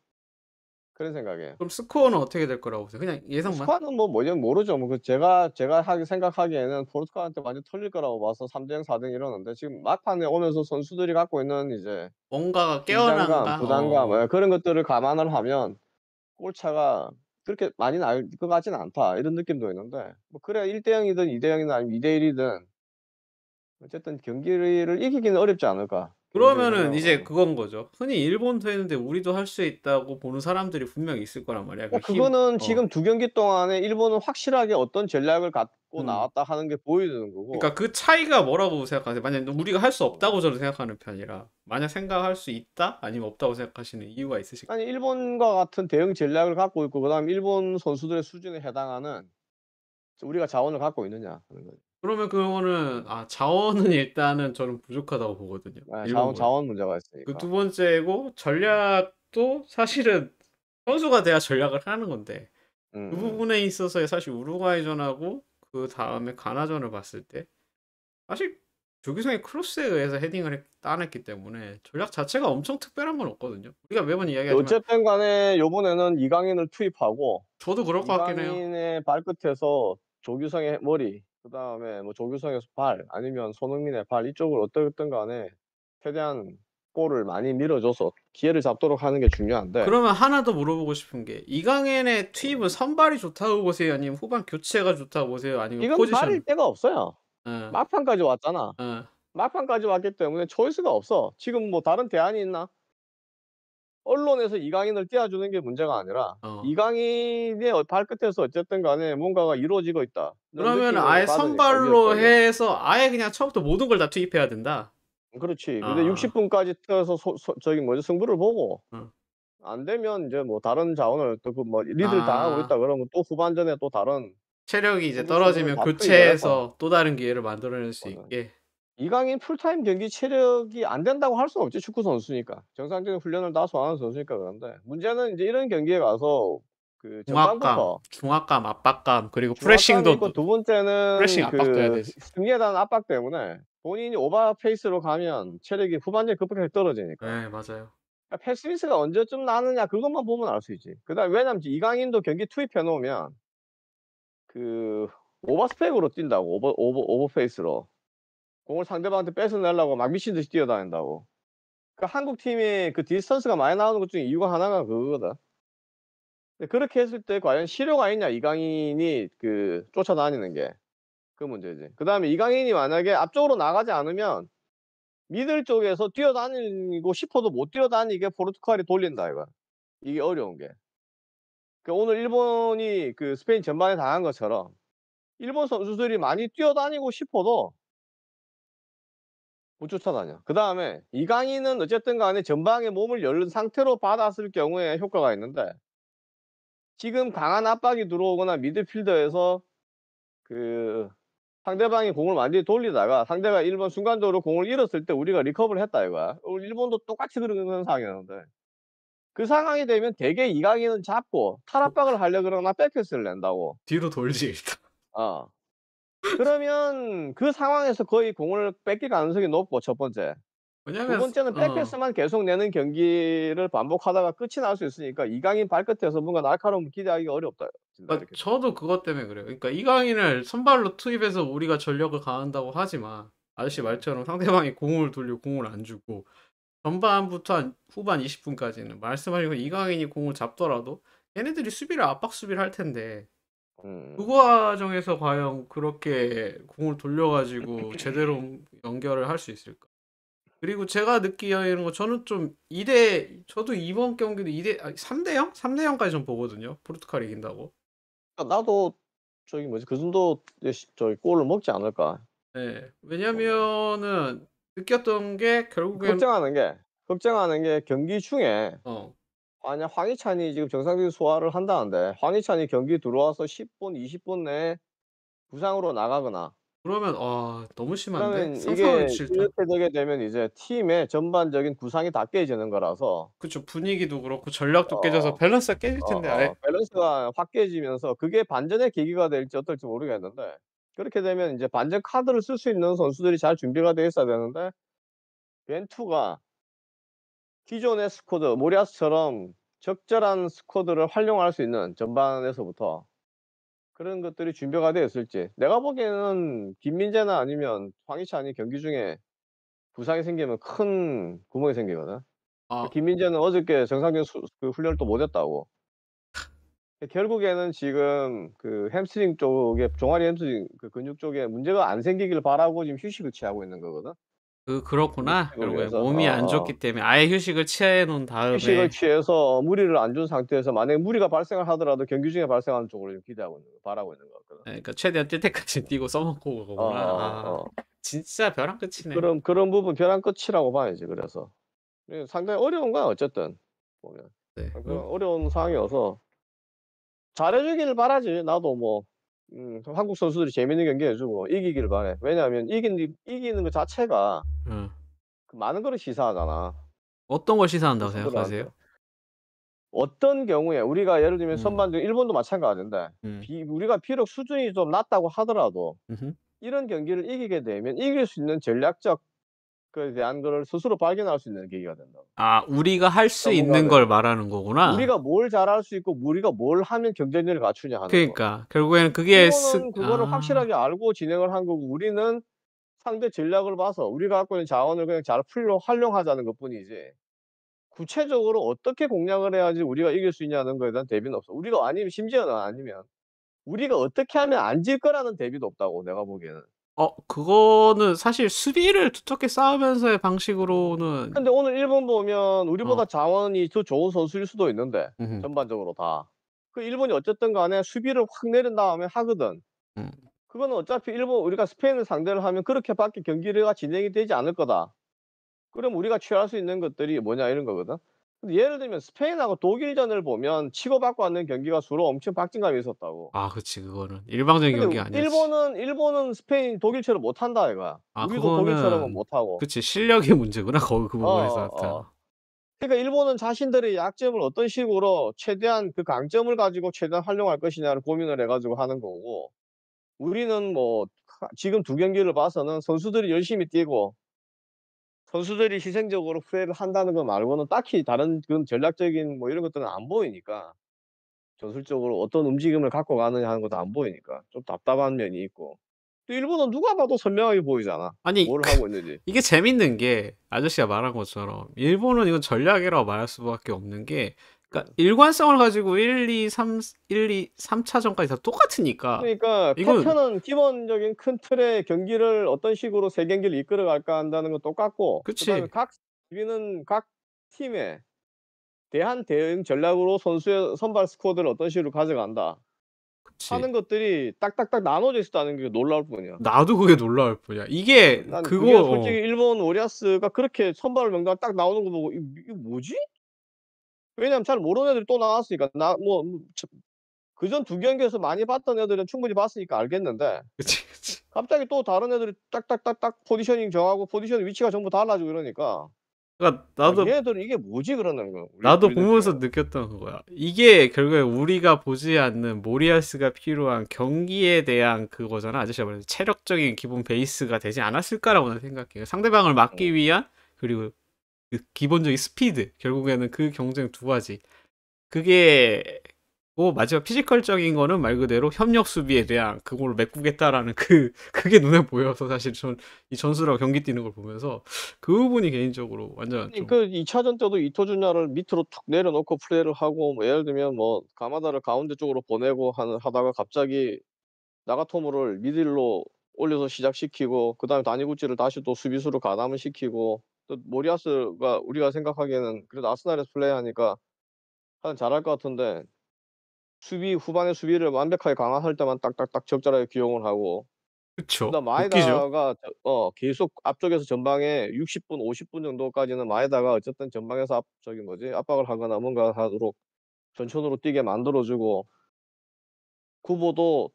그런 생각이에요. 그럼 스코어는 어떻게 될 거라고 보세요? 그냥 예상만? 스코어는 뭐 뭐냐 모르죠. 뭐 그 제가 제가 하기 생각하기에는 포르투갈한테 완전 털릴 거라고 봐서 3대0, 4대0 이러는데 지금 막판에 오면서 선수들이 갖고 있는 이제 뭔가가 깨어난다. 부담감, 부담감 어. 예, 그런 것들을 감안을 하면 골차가 그렇게 많이 날 것같지는 않다 이런 느낌도 있는데 뭐 그래 1대0이든 2대0이든 아니면 2 대1이든 어쨌든 경기를 이기기는 어렵지 않을까 그러면은 이제 어. 그건 거죠. 흔히 일본도 했는데 우리도 할 수 있다고 보는 사람들이 분명히 있을 거란 말이야. 그 어, 그러니까 그거는 힘, 어. 지금 어. 두 경기 동안에 일본은 확실하게 어떤 전략을 갖고 음. 나왔다 하는 게 보여주는 거고. 그러니까 그 차이가 뭐라고 생각하세요? 만약 우리가 할 수 없다고 저는 생각하는 편이라 만약 생각할 수 있다 아니면 없다고 생각하시는 이유가 있으실까요? 아니 일본과 같은 대응 전략을 갖고 있고 그다음 일본 선수들의 수준에 해당하는 우리가 자원을 갖고 있느냐 하는 거죠. 그러면 그거는 아 자원은 일단은 저는 부족하다고 보거든요. 네, 자원 자원 문제가 있으니까. 그 두 번째고 전략도 사실은 선수가 돼야 전략을 하는 건데 음. 그 부분에 있어서 사실 우루과이전하고 그 다음에 가나전을 봤을 때 사실 조규성의 크로스에 의해서 헤딩을 따냈기 때문에 전략 자체가 엄청 특별한 건 없거든요. 우리가 매번 이야기하지만 어쨌든 간에 요번에는 이강인을 투입하고 저도 그럴 것 같긴 해요. 이강인의 발끝에서 조규성의 머리 그 다음에 뭐 조규성에서 발 아니면 손흥민의 발 이쪽을 어떻든 간에 최대한 골을 많이 밀어줘서 기회를 잡도록 하는 게 중요한데 그러면 하나 더 물어보고 싶은 게 이강인의 투입은 선발이 좋다고 보세요 아니면 후반 교체가 좋다고 보세요 아니면 이건 포지션 발일 때가 없어요 어. 막판까지 왔잖아 어. 막판까지 왔기 때문에 초이스가 없어 지금 뭐 다른 대안이 있나 언론에서 이강인을 띄워주는 게 문제가 아니라 어. 이강인의 발끝에서 어쨌든 간에 뭔가가 이루어지고 있다. 그러면 아예 선발로 해서 아예 그냥 처음부터 모든 걸 다 투입해야 된다. 그렇지. 아. 근데 아. 60분까지 뛰어서 소, 소, 저기 뭐지 승부를 보고 어. 안 되면 이제 뭐 다른 자원을 또그뭐 리드를 아. 당하고 있다 그러면 또 후반전에 또 다른 체력이 이제 떨어지면 교체해서 또 다른 기회를 만들어낼 수 있게. 이강인 풀타임 경기 체력이 안 된다고 할 수는 없지 축구 선수니까 정상적인 훈련을 다 소화하는 선수니까 그런데 문제는 이제 이런 경기에 가서 그 중압감, 전반부 중압감, 압박감 그리고 프레싱도 있고 두 번째는 프레싱 그 압박도 해야 그 되지. 승리에 대한 압박 때문에 본인이 오버 페이스로 가면 체력이 후반전에 급격하게 떨어지니까 네, 맞아요. 그러니까 패스미스가 언제쯤 나느냐 그것만 보면 알 수 있지. 그다음 왜냐면 이강인도 경기 투입해 놓으면 그 오버스펙으로 뛴다고 오버 오버 오버페이스로 공을 상대방한테 뺏어내려고 막 미친 듯이 뛰어다닌다고. 그 한국 팀의 그 디스턴스가 많이 나오는 것 중에 이유가 하나가 그거거든. 그렇게 했을 때 과연 실효가 있냐 이강인이 그 쫓아다니는 게 그 문제지. 그 다음에 이강인이 만약에 앞쪽으로 나가지 않으면 미들 쪽에서 뛰어다니고 싶어도 못 뛰어다니게 포르투갈이 돌린다 이거. 이게 어려운 게. 그 오늘 일본이 그 스페인 전반에 당한 것처럼 일본 선수들이 많이 뛰어다니고 싶어도 못 쫓아다녀. 그 다음에 이강인은 어쨌든 간에 전방에 몸을 열린 상태로 받았을 경우에 효과가 있는데 지금 강한 압박이 들어오거나 미드필더에서 그 상대방이 공을 완전히 돌리다가 상대가 1번 순간적으로 공을 잃었을 때 우리가 리커버 했다 이거야. 일본도 똑같이 그런 상황이었는데 그 상황이 되면 대개 이강인은 잡고 탈압박을 하려 그러나 백패스를 낸다고. 뒤로 돌지 일단. 어. 그러면 그 상황에서 거의 공을 뺏길 가능성이 높고 첫 번째. 왜냐면 번째는 백패스만 어. 계속 내는 경기를 반복하다가 끝이 날 수 있으니까 이강인 발끝에서 뭔가 날카로움을 기대하기가 어렵다. 그러니까 저도 그것 때문에 그래요. 그러니까 이강인을 선발로 투입해서 우리가 전력을 가한다고 하지만 아저씨 말처럼 상대방이 공을 돌리고 공을 안 주고 전반부터 한 후반 20분까지는 말씀하신 그 이강인이 공을 잡더라도 얘네들이 수비를 압박 수비를 할 텐데 음, 음. 그 과정에서 과연 그렇게 공을 돌려가지고 제대로 연결을 할 수 있을까? 그리고 제가 느끼는 거 저는 좀 2대 저도 이번 경기도 2대 3대 아, 0? 3대 0까지 좀 보거든요. 포르투갈이 이긴다고. 아, 나도 저기 뭐지 그 정도 저기 골을 먹지 않을까. 네. 왜냐면은 느꼈던 게 결국엔 걱정하는 게 걱정하는 게 경기 중에 어. 아니 야 황희찬이 지금 정상적인 소화를 한다는데 황희찬이 경기 들어와서 10분, 20분 내에 부상으로 나가거나 그러면 아 너무 그러면 심한데? 이게 상상 이렇게 되게 되면 이제 팀의 전반적인 구상이 다 깨지는 거라서 그쵸 분위기도 그렇고 전략도 깨져서 어, 밸런스가 깨질 어, 텐데 아 어, 밸런스가 확 깨지면서 그게 반전의 계기가 될지 어떨지 모르겠는데 그렇게 되면 이제 반전 카드를 쓸 수 있는 선수들이 잘 준비가 돼 있어야 되는데 벤투가 기존의 스쿼드 모리아스처럼 적절한 스쿼드를 활용할 수 있는 전반에서부터 그런 것들이 준비가 되어 있을지 내가 보기에는 김민재나 아니면 황희찬이 경기 중에 부상이 생기면 큰 구멍이 생기거든 아. 김민재는 어저께 정상적인 그 훈련을 또 못했다고 결국에는 지금 그 햄스트링 쪽에 종아리 햄스트링 그 근육 쪽에 문제가 안 생기길 바라고 지금 휴식을 취하고 있는 거거든 그 그렇구나. 그리고 몸이 안 아. 좋기 때문에 아예 휴식을 취해 놓은 다음에 휴식을 취해서 무리를 안 준 상태에서 만약에 무리가 발생을 하더라도 경기 중에 발생하는 쪽으로 기대하고 있는 거 바라고 있는 것 같거든. 네, 그러니까 최대한 뛸 때까지 뛰고 써먹고 그거구나. 어, 아, 어, 어. 진짜 벼랑 끝이네. 그럼 그런 부분 벼랑 끝이라고 봐야지. 그래서 예, 상당히 어려운 거야 어쨌든 보면. 네. 그런 음. 어려운 상황이어서 잘해주기를 바라지. 나도 뭐 음, 한국 선수들이 재밌는 경기 해주고 이기기를 바래. 왜냐하면 이기 이기는 것 자체가 음. 많은 걸 시사하잖아. 어떤 걸 시사한다고 생각하세요? 어떤 경우에 우리가 예를 들면 선반전 일본도 마찬가지인데 음. 비, 우리가 비록 수준이 좀 낮다고 하더라도 음흠. 이런 경기를 이기게 되면 이길 수 있는 전략적 그 대한 거를 스스로 발견할 수 있는 계기가 된다. 아, 우리가 할수 그러니까 있는 걸 말하는 거구나. 우리가 뭘 잘할 수 있고 우리가 뭘 하면 경쟁력을 갖추냐 하는 그러니까 거. 결국에는 그게 그거는, 스... 그거를 아... 확실하게 알고 진행을 한 거고 우리는 상대 전략을 봐서 우리가 갖고 있는 자원을 그냥 잘 풀려 활용하자는 것뿐이지. 구체적으로 어떻게 공략을 해야지 우리가 이길 수 있냐는 거에 대한 대비는 없어. 우리가 아니면 심지어는 아니면 우리가 어떻게 하면 안 질 거라는 대비도 없다고 내가 보기에는. 어, 그거는 사실 수비를 두텁게 쌓으면서의 방식으로는 근데 오늘 일본 보면 우리보다 어. 자원이 더 좋은 선수일 수도 있는데 음흠. 전반적으로 다. 그 일본이 어쨌든 간에 수비를 확 내린 다음에 하거든. 음. 그거는 어차피 일본 우리가 스페인을 상대를 하면 그렇게밖에 경기가 진행이 되지 않을 거다. 그럼 우리가 취할 수 있는 것들이 뭐냐 이런 거거든. 근데 예를 들면 스페인하고 독일전을 보면 치고받고 하는 경기가 주로 엄청 박진감이 있었다고. 아, 그렇지 그거는 일방적인 경기 아니지. 일본은 일본은 스페인 독일처럼 못한다 얘가. 아, 우리도 그거는... 독일처럼은 못하고. 그렇지 실력의 문제구나 거기 그 어, 부분에서. 어, 어. 그러니까 일본은 자신들의 약점을 어떤 식으로 최대한 그 강점을 가지고 최대한 활용할 것이냐를 고민을 해가지고 하는 거고. 우리는 뭐 지금 두 경기를 봐서는 선수들이 열심히 뛰고 선수들이 희생적으로 플레이를 한다는 것 말고는 딱히 다른 그런 전략적인 뭐 이런 것들은 안 보이니까 전술적으로 어떤 움직임을 갖고 가느냐 하는 것도 안 보이니까 좀 답답한 면이 있고 또 일본은 누가 봐도 선명하게 보이잖아 아니 뭘 그 하고 있는지 이게 재밌는 게 아저씨가 말한 것처럼 일본은 이건 전략이라고 말할 수밖에 없는 게 그러니까 일관성을 가지고 1, 2, 3, 1, 2, 3차전까지 다 똑같으니까. 그러니까 이건... 패턴은 기본적인 큰 틀의 경기를 어떤 식으로 세 경기를 이끌어갈까 한다는 건 똑같고. 그렇지. 각우리각 팀의 대한 대응 전략으로 선수의 선발 스쿼드를 어떤 식으로 가져간다. 그치. 하는 것들이 딱딱딱 나눠져 있었다는 게 놀라울 뿐이야. 나도 그게 놀라울 뿐이야. 이게 그거 어. 솔직히 일본 오리아스가 그렇게 선발 명단 딱 나오는 거 보고 이게 뭐지? 왜냐면 잘 모르는 애들이 또 나왔으니까 나 뭐 그 전두 뭐, 경기에서 많이 봤던 애들은 충분히 봤으니까 알겠는데 그치, 그치. 갑자기 또 다른 애들이 딱딱딱딱 포지셔닝 정하고 포지션 위치가 전부 달라지고 이러니까 그러니까 아, 나도 아, 얘들은 이게 뭐지 그러는 거. 나도 보면서 느꼈던 그거야. 이게 결국에 우리가 보지 않는 모리아스가 필요한 경기에 대한 그거잖아. 아저씨가 말해서 체력적인 기본 베이스가 되지 않았을까라고 생각해요. 상대방을 막기 어. 위한 그리고 그 기본적인 스피드 결국에는 그 경쟁 두 가지 그게 뭐 마지막 피지컬적인 거는 말 그대로 협력 수비에 대한 그걸 메꾸겠다라는 그 그게 눈에 보여서 사실 전 이 전술하고 경기 뛰는 걸 보면서 그 부분이 개인적으로 완전 좀... 그 2차전 때도 이토준야를 밑으로 툭 내려놓고 플레이를 하고 뭐 예를 들면 뭐 가마다를 가운데 쪽으로 보내고 하다가 갑자기 나가토모를 미들로 올려서 시작시키고 그다음에 다니구치를 다시 또 수비수로 가담을 시키고 또 모리아스가 우리가 생각하기에는 그래도 아스날에서 플레이하니까 하는 잘할 것 같은데 수비 후반에 수비를 완벽하게 강화할 때만 딱딱딱 적절하게 기용을 하고 그쵸 그다음 마에다가 어 계속 앞쪽에서 전방에 60분 50분 정도까지는 마에다가 어쨌든 전방에서 앞 저기 뭐지 압박을 하거나 뭔가 하도록 전천으로 뛰게 만들어주고 구보도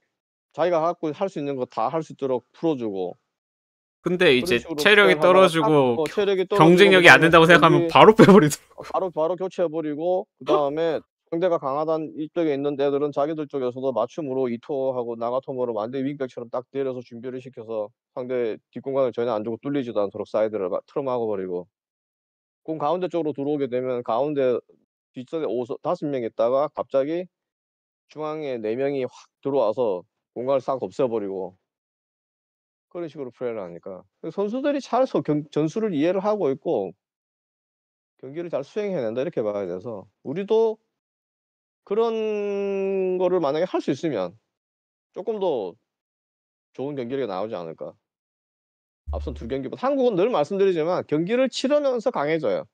자기가 갖고 할 수 있는 거 다 할 수 있도록 풀어주고 근데 이제 체력이 떨어지고, 어, 체력이 경쟁력이 안 된다고 생각하면 바로 빼버리더라고. 바로 바로 교체해버리고 그 다음에 상대가 강하단 이쪽에 있는 애들은 자기들 쪽에서도 맞춤으로 이토하고 나가토모로 완전 윙백처럼 딱 때려서 준비를 시켜서 상대 뒷공간을 전혀 안 주고 뚫리지도 않도록 사이드를 틀어막아 버리고 공 가운데 쪽으로 들어오게 되면 가운데 뒷선에 5, 다섯 명 있다가 갑자기 중앙에 네 명이 확 들어와서 공간을 싹 없애버리고 그런 식으로 플레이를 하니까 선수들이 잘 전술을 이해를 하고 있고 경기를 잘 수행해낸다 이렇게 봐야 돼서 우리도 그런 거를 만약에 할 수 있으면 조금 더 좋은 경기력이 나오지 않을까. 앞선 두 경기보다 뭐 한국은 늘 말씀드리지만 경기를 치르면서 강해져요.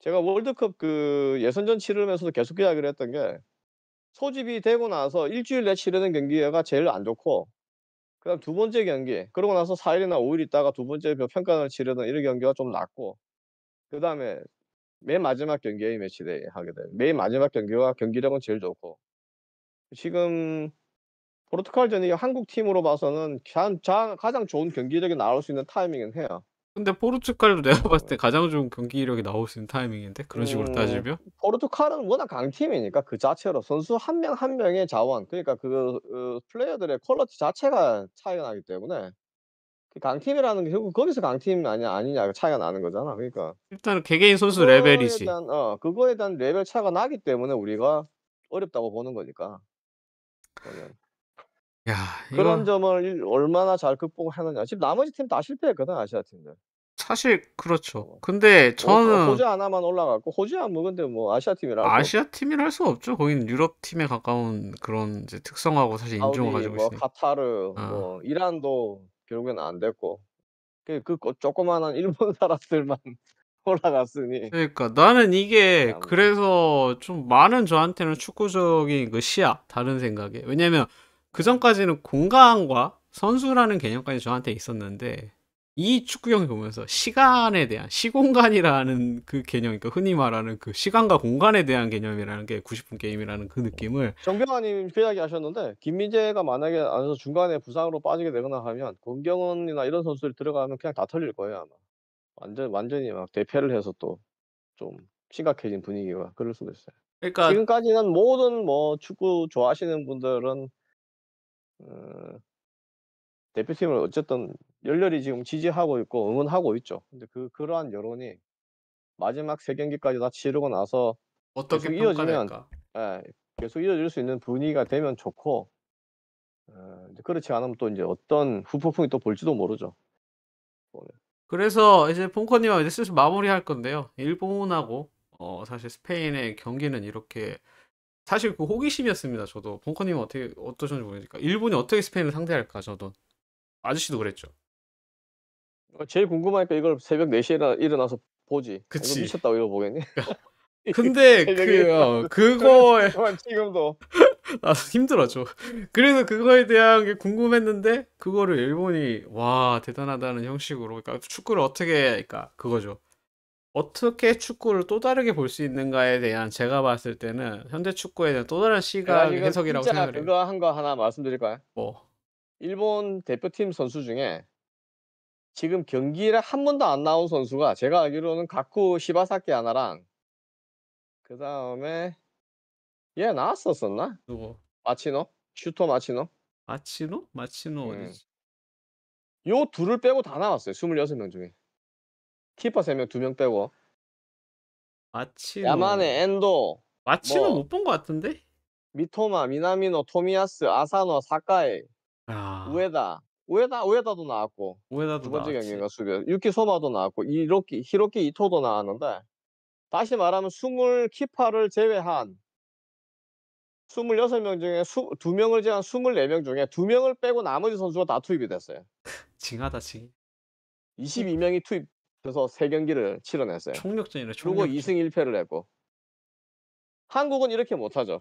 제가 월드컵 그 예선전 치르면서도 계속 이야기를 했던 게 소집이 되고 나서 일주일 내 치르는 경기가 제일 안 좋고 그다음 두 번째 경기 그러고 나서 4일이나 5일 있다가 두 번째 뭐 평가를 치르던 이런 경기가 좀 낮고 그 다음에 맨 마지막 경기에 매치데 하게 돼요. 맨 마지막 경기와 경기력은 제일 좋고 지금 포르투갈전이 한국 팀으로 봐서는 가장 좋은 경기력이 나올 수 있는 타이밍은 해요. 근데 포르투갈도 내가 봤을 때 가장 좋은 경기력이 나올 수 있는 타이밍인데 그런 식으로 음, 따지면 포르투갈은 워낙 강팀이니까 그 자체로 선수 한 명 한 명의 자원 그러니까 그, 그 플레이어들의 퀄러티 자체가 차이가 나기 때문에 그 강팀이라는 게 결국 거기서 강팀 아니냐 아니냐 차이가 나는 거잖아 그러니까 일단은 개개인 선수 레벨이지 대한, 어, 그거에 대한 레벨 차이가 나기 때문에 우리가 어렵다고 보는 거니까 그러면. 야, 그런 이건 점을 얼마나 잘 극복하느냐. 지금 나머지 팀 다 실패했거든, 아시아 팀들. 사실 그렇죠. 어. 근데 어, 어, 저는 호주 하나만 올라갔고, 호주 안 먹은데 뭐, 뭐 아시아 팀이라 아시아 팀이라 할 수 없죠. 거기는 유럽 팀에 가까운 그런 이제 특성하고 사실 인종을 가지고 뭐 있으니까. 카타르, 아, 뭐 이란도 결국엔 안 됐고, 그, 그 조그마한 일본 사람들만 올라갔으니 그러니까 나는 이게 그래서 좀 많은 저한테는 축구적인 그 시야 다른 생각에 왜냐면 그 전까지는 공간과 선수라는 개념까지 저한테 있었는데 이 축구 경기 보면서 시간에 대한 시공간이라는 그 개념, 그러니까 흔히 말하는 그 시간과 공간에 대한 개념이라는 게 90분 게임이라는 그 느낌을 정병아님 그 이야기 하셨는데 김민재가 만약에 안에서 중간에 부상으로 빠지게 되거나 하면 권경원이나 이런 선수들 들어가면 그냥 다 털릴 거예요 아마 완전 완전히 막 대패를 해서 또 좀 심각해진 분위기가 그럴 수도 있어요. 그러니까 지금까지는 모든 뭐 축구 좋아하시는 분들은 어, 대표팀을 어쨌든 열렬히 지금 지지하고 있고 응원하고 있죠. 근데 그 그러한 여론이 마지막 세 경기까지 다 치르고 나서 어떻게 계속 이어지면 예, 계속 이어질 수 있는 분위기가 되면 좋고 예, 그렇지 않으면 또 이제 어떤 후폭풍이 또 볼지도 모르죠. 뭐, 그래서 이제 펑커님하고 이제 슬슬 마무리할 건데요. 일본하고 어, 사실 스페인의 경기는 이렇게 사실 그 호기심이었습니다. 저도 벙커님 어떻게 어떠셨는지 모르니까 일본이 어떻게 스페인을 상대할까 저도 아저씨도 그랬죠. 어, 제일 궁금하니까 이걸 새벽 4시에 일어나서 보지. 어, 그치. 미쳤다고 이러 보겠니? 근데 그 어, 그거에 지금도 아 힘들어죠. 그래서 그거에 대한 게 궁금했는데 그거를 일본이 와 대단하다는 형식으로 그러니까 축구를 어떻게 그러니까 그거죠. 어떻게 축구를 또 다르게 볼 수 있는가에 대한 제가 봤을 때는 현대 축구에 대한 또 다른 시각 해석이라고 진짜 생각을 해요. 그거 한 거 하나 말씀드릴까요? 뭐 일본 대표팀 선수 중에 지금 경기를 한 번도 안 나온 선수가 제가 알기로는 가쿠 시바사키 하나랑 그 다음에 얘 나왔었었나? 누구? 마치노? 슈토 마치노? 마치노? 마치노 음. 어디지? 요 둘을 빼고 다 나왔어요. 26명 중에. 키퍼 3명, 2명 빼고. 마치노. 야만의 엔도, 마치노 뭐. 못본 것 같은데? 미토마, 미나미노, 토미야스, 아사노, 사카이, 아, 우에다. 우에다, 우에다도 나왔고. 우에다도 두 번째 경기가 수비. 유키 소마도 나왔고. 이로키, 히로키 이토도 나왔는데 다시 말하면 20 키파를 제외한 26명 중에 수, 2명을 제한 24명 중에 2명을 빼고 나머지 선수가 다 투입이 됐어요. 징하다 징. 22명이 투입 그래서 세 경기를 치러냈어요. 총력전이래. 총력전. 그리고 2승 1패를 했고. 한국은 이렇게 못하죠.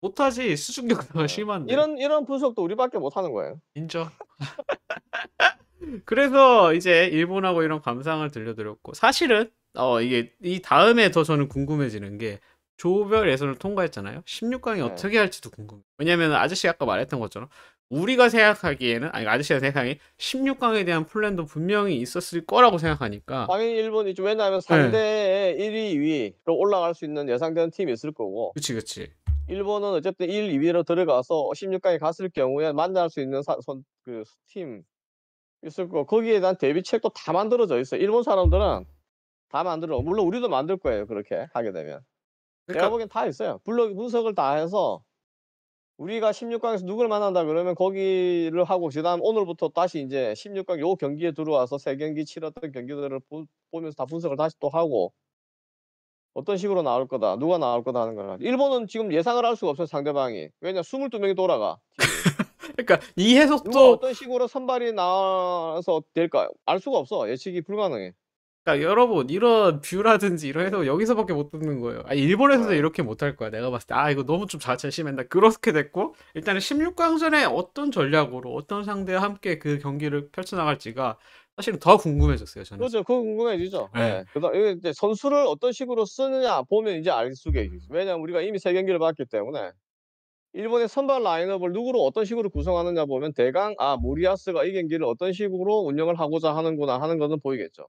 못하지 수중력도가 네. 심한데. 이런 이런 분석도 우리밖에 못하는 거예요. 인정. 그래서 이제 일본하고 이런 감상을 들려드렸고 사실은 어 이게 이 다음에 더 저는 궁금해지는 게 조별 예선을 통과했잖아요. 16강이 네. 어떻게 할지도 궁금해. 왜냐면 아저씨 아까 말했던 것처럼 우리가 생각하기에는 아니 아저씨가 생각하기에 16강에 대한 플랜도 분명히 있었을 거라고 생각하니까 당연히 일본이 좀 왜냐하면 네. 상대 네. 1위 2위로 올라갈 수 있는 예상되는 팀이 있을 거고 그치 그치 일본은 어쨌든 1, 2위로 들어가서 16강에 갔을 경우에 만날 수 있는 사, 선, 그, 팀 있을 거고 거기에 대한 대비책도 다 만들어져 있어 일본 사람들은 다 만들어 물론 우리도 만들 거예요 그렇게 하게 되면 그러니까... 내가 보기엔 다 있어요 분석, 분석을 다 해서 우리가 16강에서 누굴 만난다 그러면 거기를 하고 그다음 오늘부터 다시 이제 16강 요 경기에 들어와서 세 경기 치렀던 경기들을 보, 보면서 다 분석을 다시 또 하고 어떤 식으로 나올 거다 누가 나올 거다 하는 거야 일본은 지금 예상을 할 수가 없어요 상대방이 왜냐 22명이 돌아가 그러니까 이 해석도 어떤 식으로 선발이 나와서 될까요 알 수가 없어 예측이 불가능해 그러니까 여러분 이런 뷰라든지 이런 해석 여기서밖에 못 듣는 거예요. 아니, 일본에서도 아. 이렇게 못할 거야. 내가 봤을 때아 이거 너무 좀 자체 심했나 그렇게 됐고 일단은 16강전에 어떤 전략으로 어떤 상대와 함께 그 경기를 펼쳐나갈지가 사실은 더 궁금해졌어요. 저는. 그렇죠. 그거 궁금해지죠. 네. 네. 그래서 이제 선수를 어떤 식으로 쓰느냐 보면 이제 알 수가 있죠. 왜냐면 우리가 이미 세 경기를 봤기 때문에 일본의 선발 라인업을 누구로 어떤 식으로 구성하느냐 보면 대강 아 모리아스가 이 경기를 어떤 식으로 운영을 하고자 하는구나 하는 것은 보이겠죠.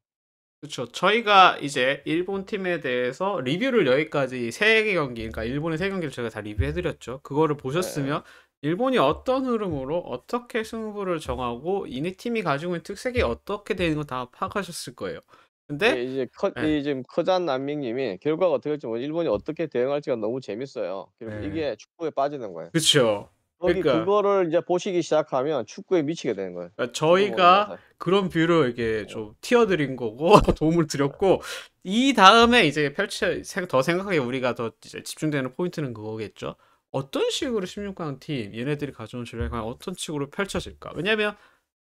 그렇죠. 저희가 이제 일본 팀에 대해서 리뷰를 여기까지 세개 경기, 그러니까 일본의 세 경기를 저희가 다 리뷰해드렸죠. 그거를 네. 보셨으면 일본이 어떤 흐름으로 어떻게 승부를 정하고 이네 팀이 가지고 있는 특색이 어떻게 되는 거 다 파악하셨을 거예요. 근데 네, 이제 커, 네. 이 지금 커잔 난민님이 결과가 어떻게 될지 모 일본이 어떻게 대응할지가 너무 재밌어요. 네. 이게 축구에 빠지는 거예요. 그렇죠. 그러니까. 그거를 이제 보시기 시작하면 축구에 미치게 되는 거예요. 그러니까 저희가 그런 뷰를 이게 네. 좀 튀어드린 거고 도움을 드렸고 이 다음에 이제 펼쳐 더 생각하게 우리가 더 집중되는 포인트는 그거겠죠. 어떤 식으로 16강 팀 얘네들이 가져온 전략이 어떤 식으로 펼쳐질까? 왜냐하면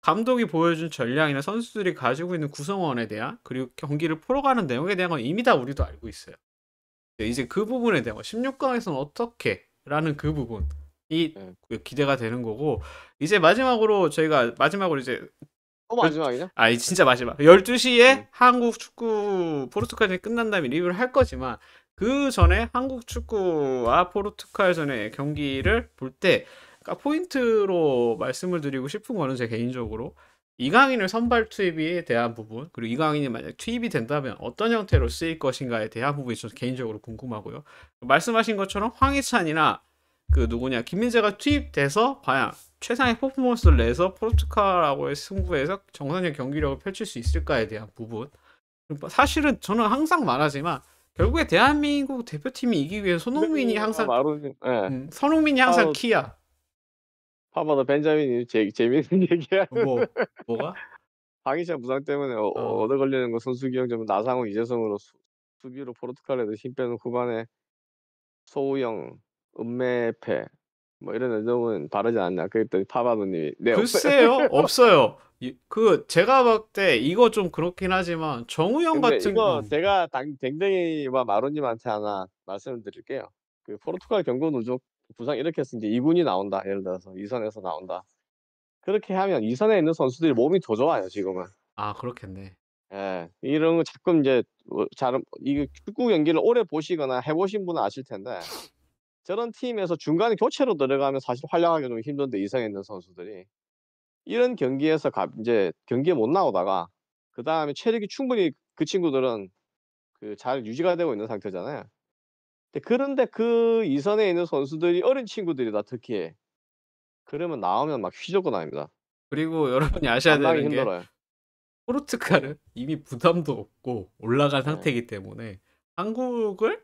감독이 보여준 전략이나 선수들이 가지고 있는 구성원에 대한 그리고 경기를 풀어가는 내용에 대한 건 이미 다 우리도 알고 있어요. 이제 그 부분에 대한 거 16강에서는 어떻게 라는 그 부분 이 네. 기대가 되는 거고 이제 마지막으로 저희가 마지막으로 이제 또 마지막이냐? 아 진짜 마지막 12시에 음. 한국 축구 포르투갈전이 끝난 다음에 리뷰를 할 거지만 그 전에 한국 축구와 포르투갈전의 경기를 볼 때 포인트로 말씀을 드리고 싶은 거는 제 개인적으로 이강인을 선발 투입에 대한 부분 그리고 이강인이 만약 투입이 된다면 어떤 형태로 쓰일 것인가에 대한 부분이 저 개인적으로 궁금하고요. 말씀하신 것처럼 황희찬이나 그 누구냐 김민재가 투입돼서 과연 최상의 퍼포먼스를 내서 포르투갈하고의 승부에서 정상적인 경기력을 펼칠 수 있을까에 대한 부분 그러니까 사실은 저는 항상 말하지만 결국에 대한민국 대표팀이 이기기 위해 손흥민이 음, 항상 마루 네. 예. 음, 손흥민이 항상 아, 키야 파바더 벤자민이 제, 재밌는 얘기야 뭐, 뭐가? 방위차 부상 때문에 어, 어. 얻어 걸리는 거 선수기 형점는나상우 이재성으로 수, 수비로 포르투갈에도 힘 빼는 후반에 소우영 음메패 뭐 이런 운동은 바르지 않나 그랬더니 파바노님이 네, 글쎄요 없어요 그 제가 볼때 이거 좀 그렇긴 하지만 정우영 같은 거 제가 당, 댕댕이와 마로님한테 하나 말씀을 드릴게요 그 포르투갈 경고 누적 부상 이렇게 해서 이제 2군이 나온다 예를 들어서 2선에서 나온다 그렇게 하면 2선에 있는 선수들이 몸이 더 좋아요 지금은 아 그렇겠네 예, 이런 거 자꾸 이제 잘, 뭐 이게 축구 경기를 오래 보시거나 해보신 분은 아실 텐데 저런 팀에서 중간에 교체로 들어가면 사실 활약하기 좀 힘든데 이상에 있는 선수들이 이런 경기에서 가, 이제 경기에 못 나오다가 그 다음에 체력이 충분히 그 친구들은 그잘 유지가 되고 있는 상태잖아요. 그런데 그 이선에 있는 선수들이 어린 친구들이다 특히 그러면 나오면 막 휘젓고 나옵니다. 그리고 여러분이 아셔야 되는 힘들어요. 게 포르투갈은 이미 부담도 없고 올라간 네. 상태이기 때문에 한국을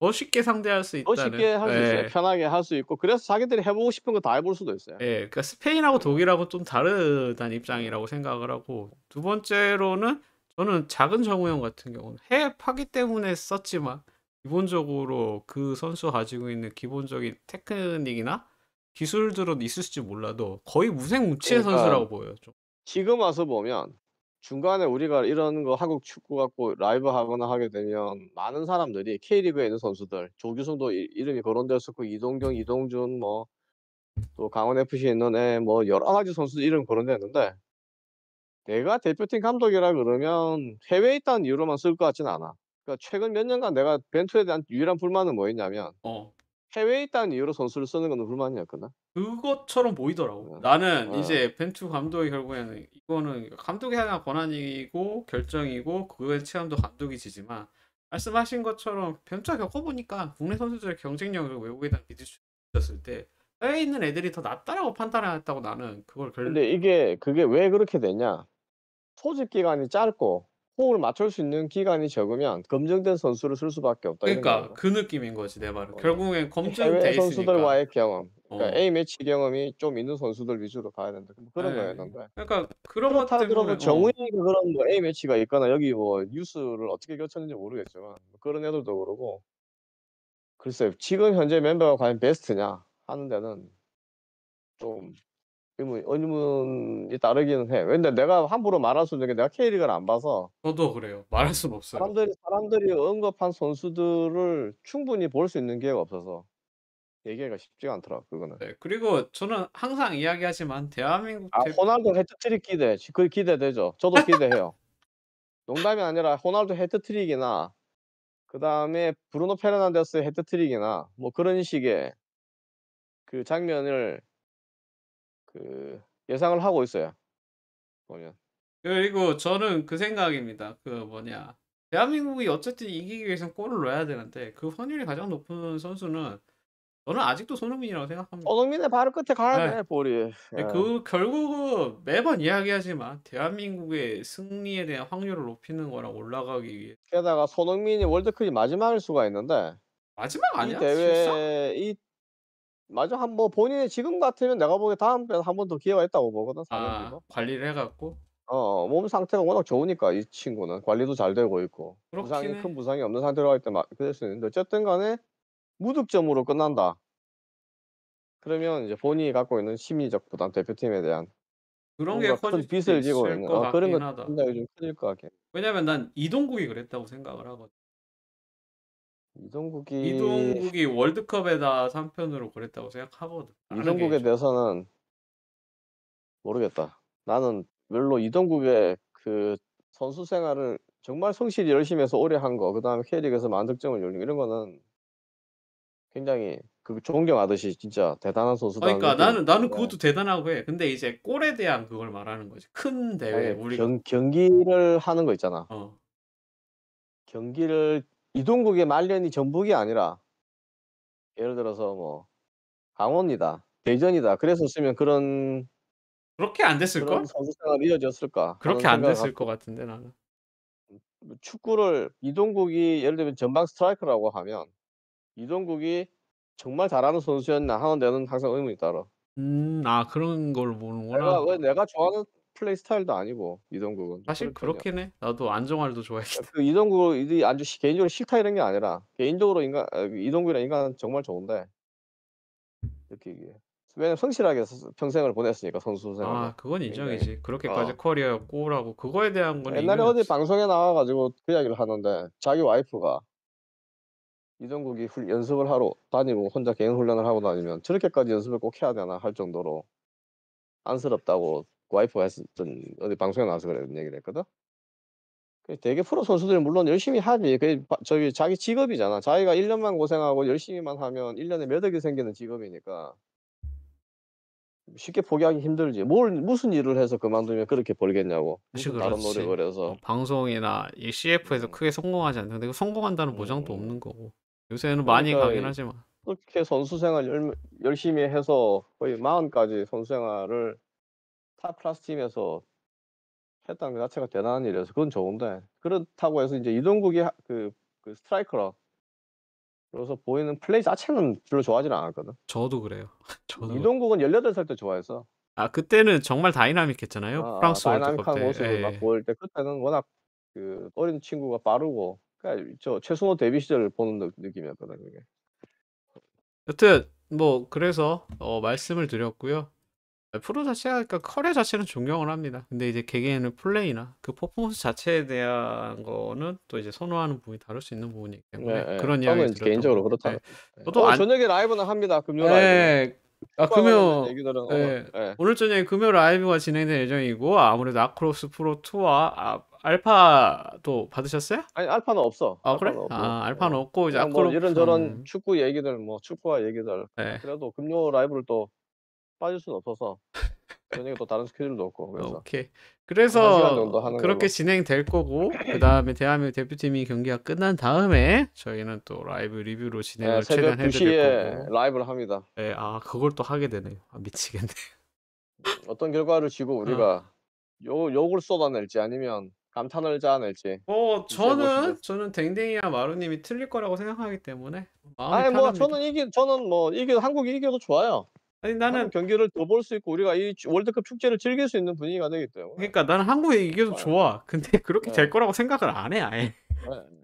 멋있게 상대할 수 있다는 쉽게 할수 있어요. 예. 편하게 할 수 있고 그래서 자기들이 해보고 싶은 거 다 해볼 수도 있어요. 예, 그러니까 스페인하고 독일하고 좀 다르다는 입장이라고 생각을 하고 두 번째로는 저는 작은 정우영 같은 경우는 해외 파기 때문에 썼지만 기본적으로 그 선수 가지고 있는 기본적인 테크닉이나 기술들은 있을지 몰라도 거의 무생무치의 그러니까 선수라고 보여요. 좀. 지금 와서 보면 중간에 우리가 이런 거 한국 축구 갖고 라이브 하거나 하게 되면 많은 사람들이 K리그에 있는 선수들 조규성도 이, 이름이 거론되었었고 이동경, 이동준 뭐 또 강원 FC에 있는 애 뭐 여러 가지 선수 이름 거론되었는데 내가 대표팀 감독이라 그러면 해외에 있다는 이유로만 쓸 것 같진 않아. 그러니까 최근 몇 년간 내가 벤투에 대한 유일한 불만은 뭐였냐면 어. 해외에 있다는 이유로 선수를 쓰는 건 불만이었구나. 그것처럼 보이더라고. 어. 나는 어. 이제 벤투 감독이 결국에는 이거는 감독이 하나 권한이고 결정이고 그거에 체험도 감독이지만 말씀하신 것처럼 벤투가 겪어보니까 국내 선수들의 경쟁력을 외국에 대한 비디쳤을 때 해외에 있는 애들이 더 낫다라고 판단했다고 나는 그걸 결. 근데 이게 그게 왜 그렇게 되냐? 소집 기간이 짧고 호흡을 맞출 수 있는 기간이 적으면 검증된 선수를 쓸 수밖에 없다. 그러니까 그 느낌인 거지 내 말은. 어. 결국엔 검증돼 있으니까. 선수들과의 경험. 그러니까 어. A 매치 경험이 좀 있는 선수들 위주로 봐야 된다. 뭐 그런 네. 거였는데. 그러니까 그런 것 때문에 어. 정우영이 그런 뭐 A 매치가 있거나 여기 뭐 뉴스를 어떻게 겹쳤는지 모르겠지만 뭐 그런 애들도 그러고 글쎄 지금 현재 멤버가 과연 베스트냐 하는 데는 좀뭐 의문, 이 따르기는 해. 근데 내가 함부로 말할 수 있는 게 내가 K리그를 안 봐서 저도 그래요. 말할 수는 없어요. 사람들이 사람들이 언급한 선수들을 충분히 볼 수 있는 기회가 없어서 얘기가 하기 쉽지가 않더라 그거는. 네, 그리고 저는 항상 이야기하지만 대한민국 아, 대 호날두 헤트트릭 기대. 그 기대되죠. 저도 기대해요. 농담이 아니라 호날두 헤트트릭이나 그다음에 브루노 페르난데스 헤트트릭이나 뭐 그런 식의 그 장면을 그 예상을 하고 있어요. 보면. 그리고 저는 그 생각입니다. 그 뭐냐 대한민국이 어쨌든 이기기 위해서 골을 넣어야 되는데 그 확률이 가장 높은 선수는 저는 아직도 손흥민이라고 생각합니다. 손흥민의 바로 끝에 가야 네. 볼이. 네. 예. 그결국 매번 이야기하지만 대한민국의 승리에 대한 확률을 높이는 거랑 올라가기 위해. 게다가 손흥민이 월드컵이 마지막일 수가 있는데. 마지막 아니야? 이 대회 실상? 이 맞아 한뭐 본인이 지금 같으면 내가 보기에 다음 에한번 더 기회가 있다고 보거든 아4년 뭐. 관리를 해갖고 어, 어, 몸 상태가 워낙 좋으니까 이 친구는 관리도 잘 되고 있고 부상이 해. 큰 부상이 없는 상태로 할때 그럴 수 있는데 어쨌든 간에 무득점으로 끝난다 그러면 이제 본인이 갖고 있는 심리적 부담 대표팀에 대한 그런 게큰 빚을 지고 있는것 어, 그런 같 하다. 굉장히 좀것 같긴 왜냐면 난 이동국이 그랬다고 생각을 하거든 이동국이 이동국이 월드컵에다 3편으로 그랬다고 생각하거든. 이동국에 대해서는 모르겠다. 나는 별로 이동국의 그 선수 생활을 정말 성실히 열심히 해서 오래 한 거, 그 다음에 k 리에서 만득점을 올리 이런 거는 굉장히 그 존경하듯이 진짜 대단한 선수다. 그러니까 나는 나는 그것도 대단하고 해. 근데 이제 골에 대한 그걸 말하는 거지. 큰 대회 우리 경, 경기를 하는 거 있잖아. 어. 경기를 이동국의 말년이 전북이 아니라 예를 들어서 뭐 강원이다 대전이다 그랬었으면 그런 그렇게 안 됐을 걸? 선수 생활 이어졌을까? 그렇게 안 됐을 것 같은데 나는 음, 축구를 이동국이 예를 들면 전방 스트라이크라고 하면 이동국이 정말 잘하는 선수였나 하는 데는 항상 의문이 따로 음, 아 그런 걸 보는구나. 내가 왜 내가 좋아하는 플레이 스타일도 아니고 이동국은 사실 그렇긴 해. 나도 안정환도 좋아했어그 이동국 이 아주 개인적으로 싫다 이런 게 아니라 개인적으로 인간 아, 그 이동국이랑 인간 정말 좋은데 이렇게 이게 왜냐면 성실하게 평생을 보냈으니까 선수 생활. 아, 그건 인정이지. 그렇게까지 어. 커리어 꼬우라고 그거에 대한 거는 옛날에 이유는 어디 방송에 나와가지고 그 이야기를 하는데 자기 와이프가 이동국이 훈- 연습을 하러 다니고 혼자 개인 훈련을 하고 다니면 저렇게까지 연습을 꼭 해야 되나 할 정도로 안쓰럽다고 와이프가 했었던 어디 방송에 나와서 그랬 얘기를 했거든. 되게 프로 선수들이 물론 열심히 하지. 그 저기 자기 직업이잖아. 자기가 1년만 고생하고 열심히만 하면 1년에 몇 억이 생기는 직업이니까 쉽게 포기하기 힘들지. 뭘 무슨 일을 해서 그만두면 그렇게 벌겠냐고. 그치, 다른 노력을 해서. 어, 방송이나 이 CF에서 음. 크게 성공하지 않는데 성공한다는 음. 보장도 음. 없는 거고. 요새는 그러니까 많이 가긴 하지만. 그렇게 선수 생활 열, 열심히 해서 거의 마흔까지 선수 생활을 타 플러스 팀에서 했다는 것 자체가 대단한 일이라서 그건 좋은데 그렇다고 해서 이제 이동국이 그, 그스트라이커로서 보이는 플레이 자체는 별로 좋아하지는 않았거든. 저도 그래요. 저도. 이동국은 18살 때좋아했어 아, 그때는 정말 다이나믹했잖아요. 아, 프랑스 월드컵 때. 모습을 예. 막 보일 때 그때는 워낙 그 어린 친구가 빠르고 그러니까 저 최순호 데뷔 시절을 보는 느낌이었거든, 그게. 여튼 뭐 그래서 어, 말씀을 드렸고요. 네, 프로 자체가 그러니까 커리어 자체는 존경을 합니다. 근데 이제 개개인의 플레이나 그 퍼포먼스 자체에 대한 거는 또 이제 선호하는 부분이 다를 수 있는 부분이기 때문에 네, 네. 그런 이야기 저는 개인적으로 그렇다. 네. 네. 저도 어, 안... 저녁에 라이브는 합니다. 금요 네. 라이브. 아 금요 네. 어, 오늘 저녁에 금요 라이브가 진행될 예정이고 아무래도 아크로스 프로 2와 아, 알파도 받으셨어요? 아니 알파는 없어. 아 알파는 그래? 없고. 아 알파는 없고 이제 뭐 아크로 뭐 이런 저런 음. 축구 얘기들 뭐 축구와 얘기들 그래도 금요 라이브를 또 빠질 순 없어서 저녁에 또 다른 스케줄도 없고 그래서 오케이 그래서 그렇게 걸로. 진행될 거고 그 다음에 대한민국 대표팀이 경기가 끝난 다음에 저희는 또 라이브 리뷰로 진행을 네, 최대한 해드릴 거고 라이브를 합니다 네, 아 그걸 또 하게 되네요 아, 미치겠네 음, 어떤 결과를 지고 어. 우리가 욕, 어. 욕을 쏟아낼지 아니면 감탄을 자아낼지 어 저는 저는 댕댕이와 마루님이 틀릴 거라고 생각하기 때문에 마음이 아니 뭐 편합니다. 뭐 저는 이기 저는 뭐 이기 한국이 이겨도 좋아요 아니 나는 경기를 더 볼 수 있고 우리가 이 월드컵 축제를 즐길 수 있는 분위기가 되겠대요 그러니까 나는 한국에 이겨도 어. 좋아. 근데 그렇게 네. 될 거라고 생각을 안해 아예. 네.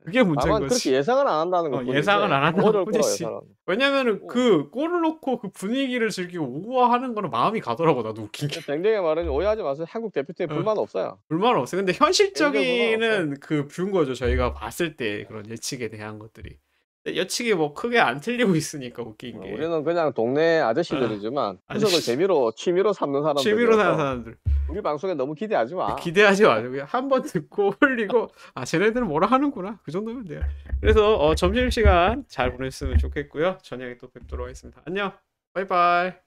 그게 문제인 거지. 그렇게 예상을 안 한다는 거. 어, 예상을 안 한다는 거지. 왜냐면은 어. 그 골을 놓고그 분위기를 즐기고 우아하는 거는 마음이 가더라고 나도 웃긴 게. 댕댕이 말해 오해하지 마세요. 한국 대표팀에 어. 불만 없어요. 불만 없어요. 근데 현실적인 그 뷰인 거죠. 저희가 봤을 때 그런 예측에 대한 것들이. 여칙이 네, 뭐 크게 안 틀리고 있으니까 웃긴 어, 게. 우리는 그냥 동네 아저씨들이지만 그저을 아, 재미로 취미로 삼는 사람들. 취미로 사는 사람들. 우리 방송에 너무 기대하지 마. 기대하지 마. 그냥 한번 듣고 흘리고 아 쟤네들은 뭐라 하는구나 그 정도면 돼요. 그래서 어, 점심 시간 잘 보냈으면 좋겠고요. 저녁에 또 뵙도록 하겠습니다. 안녕. 바이바이.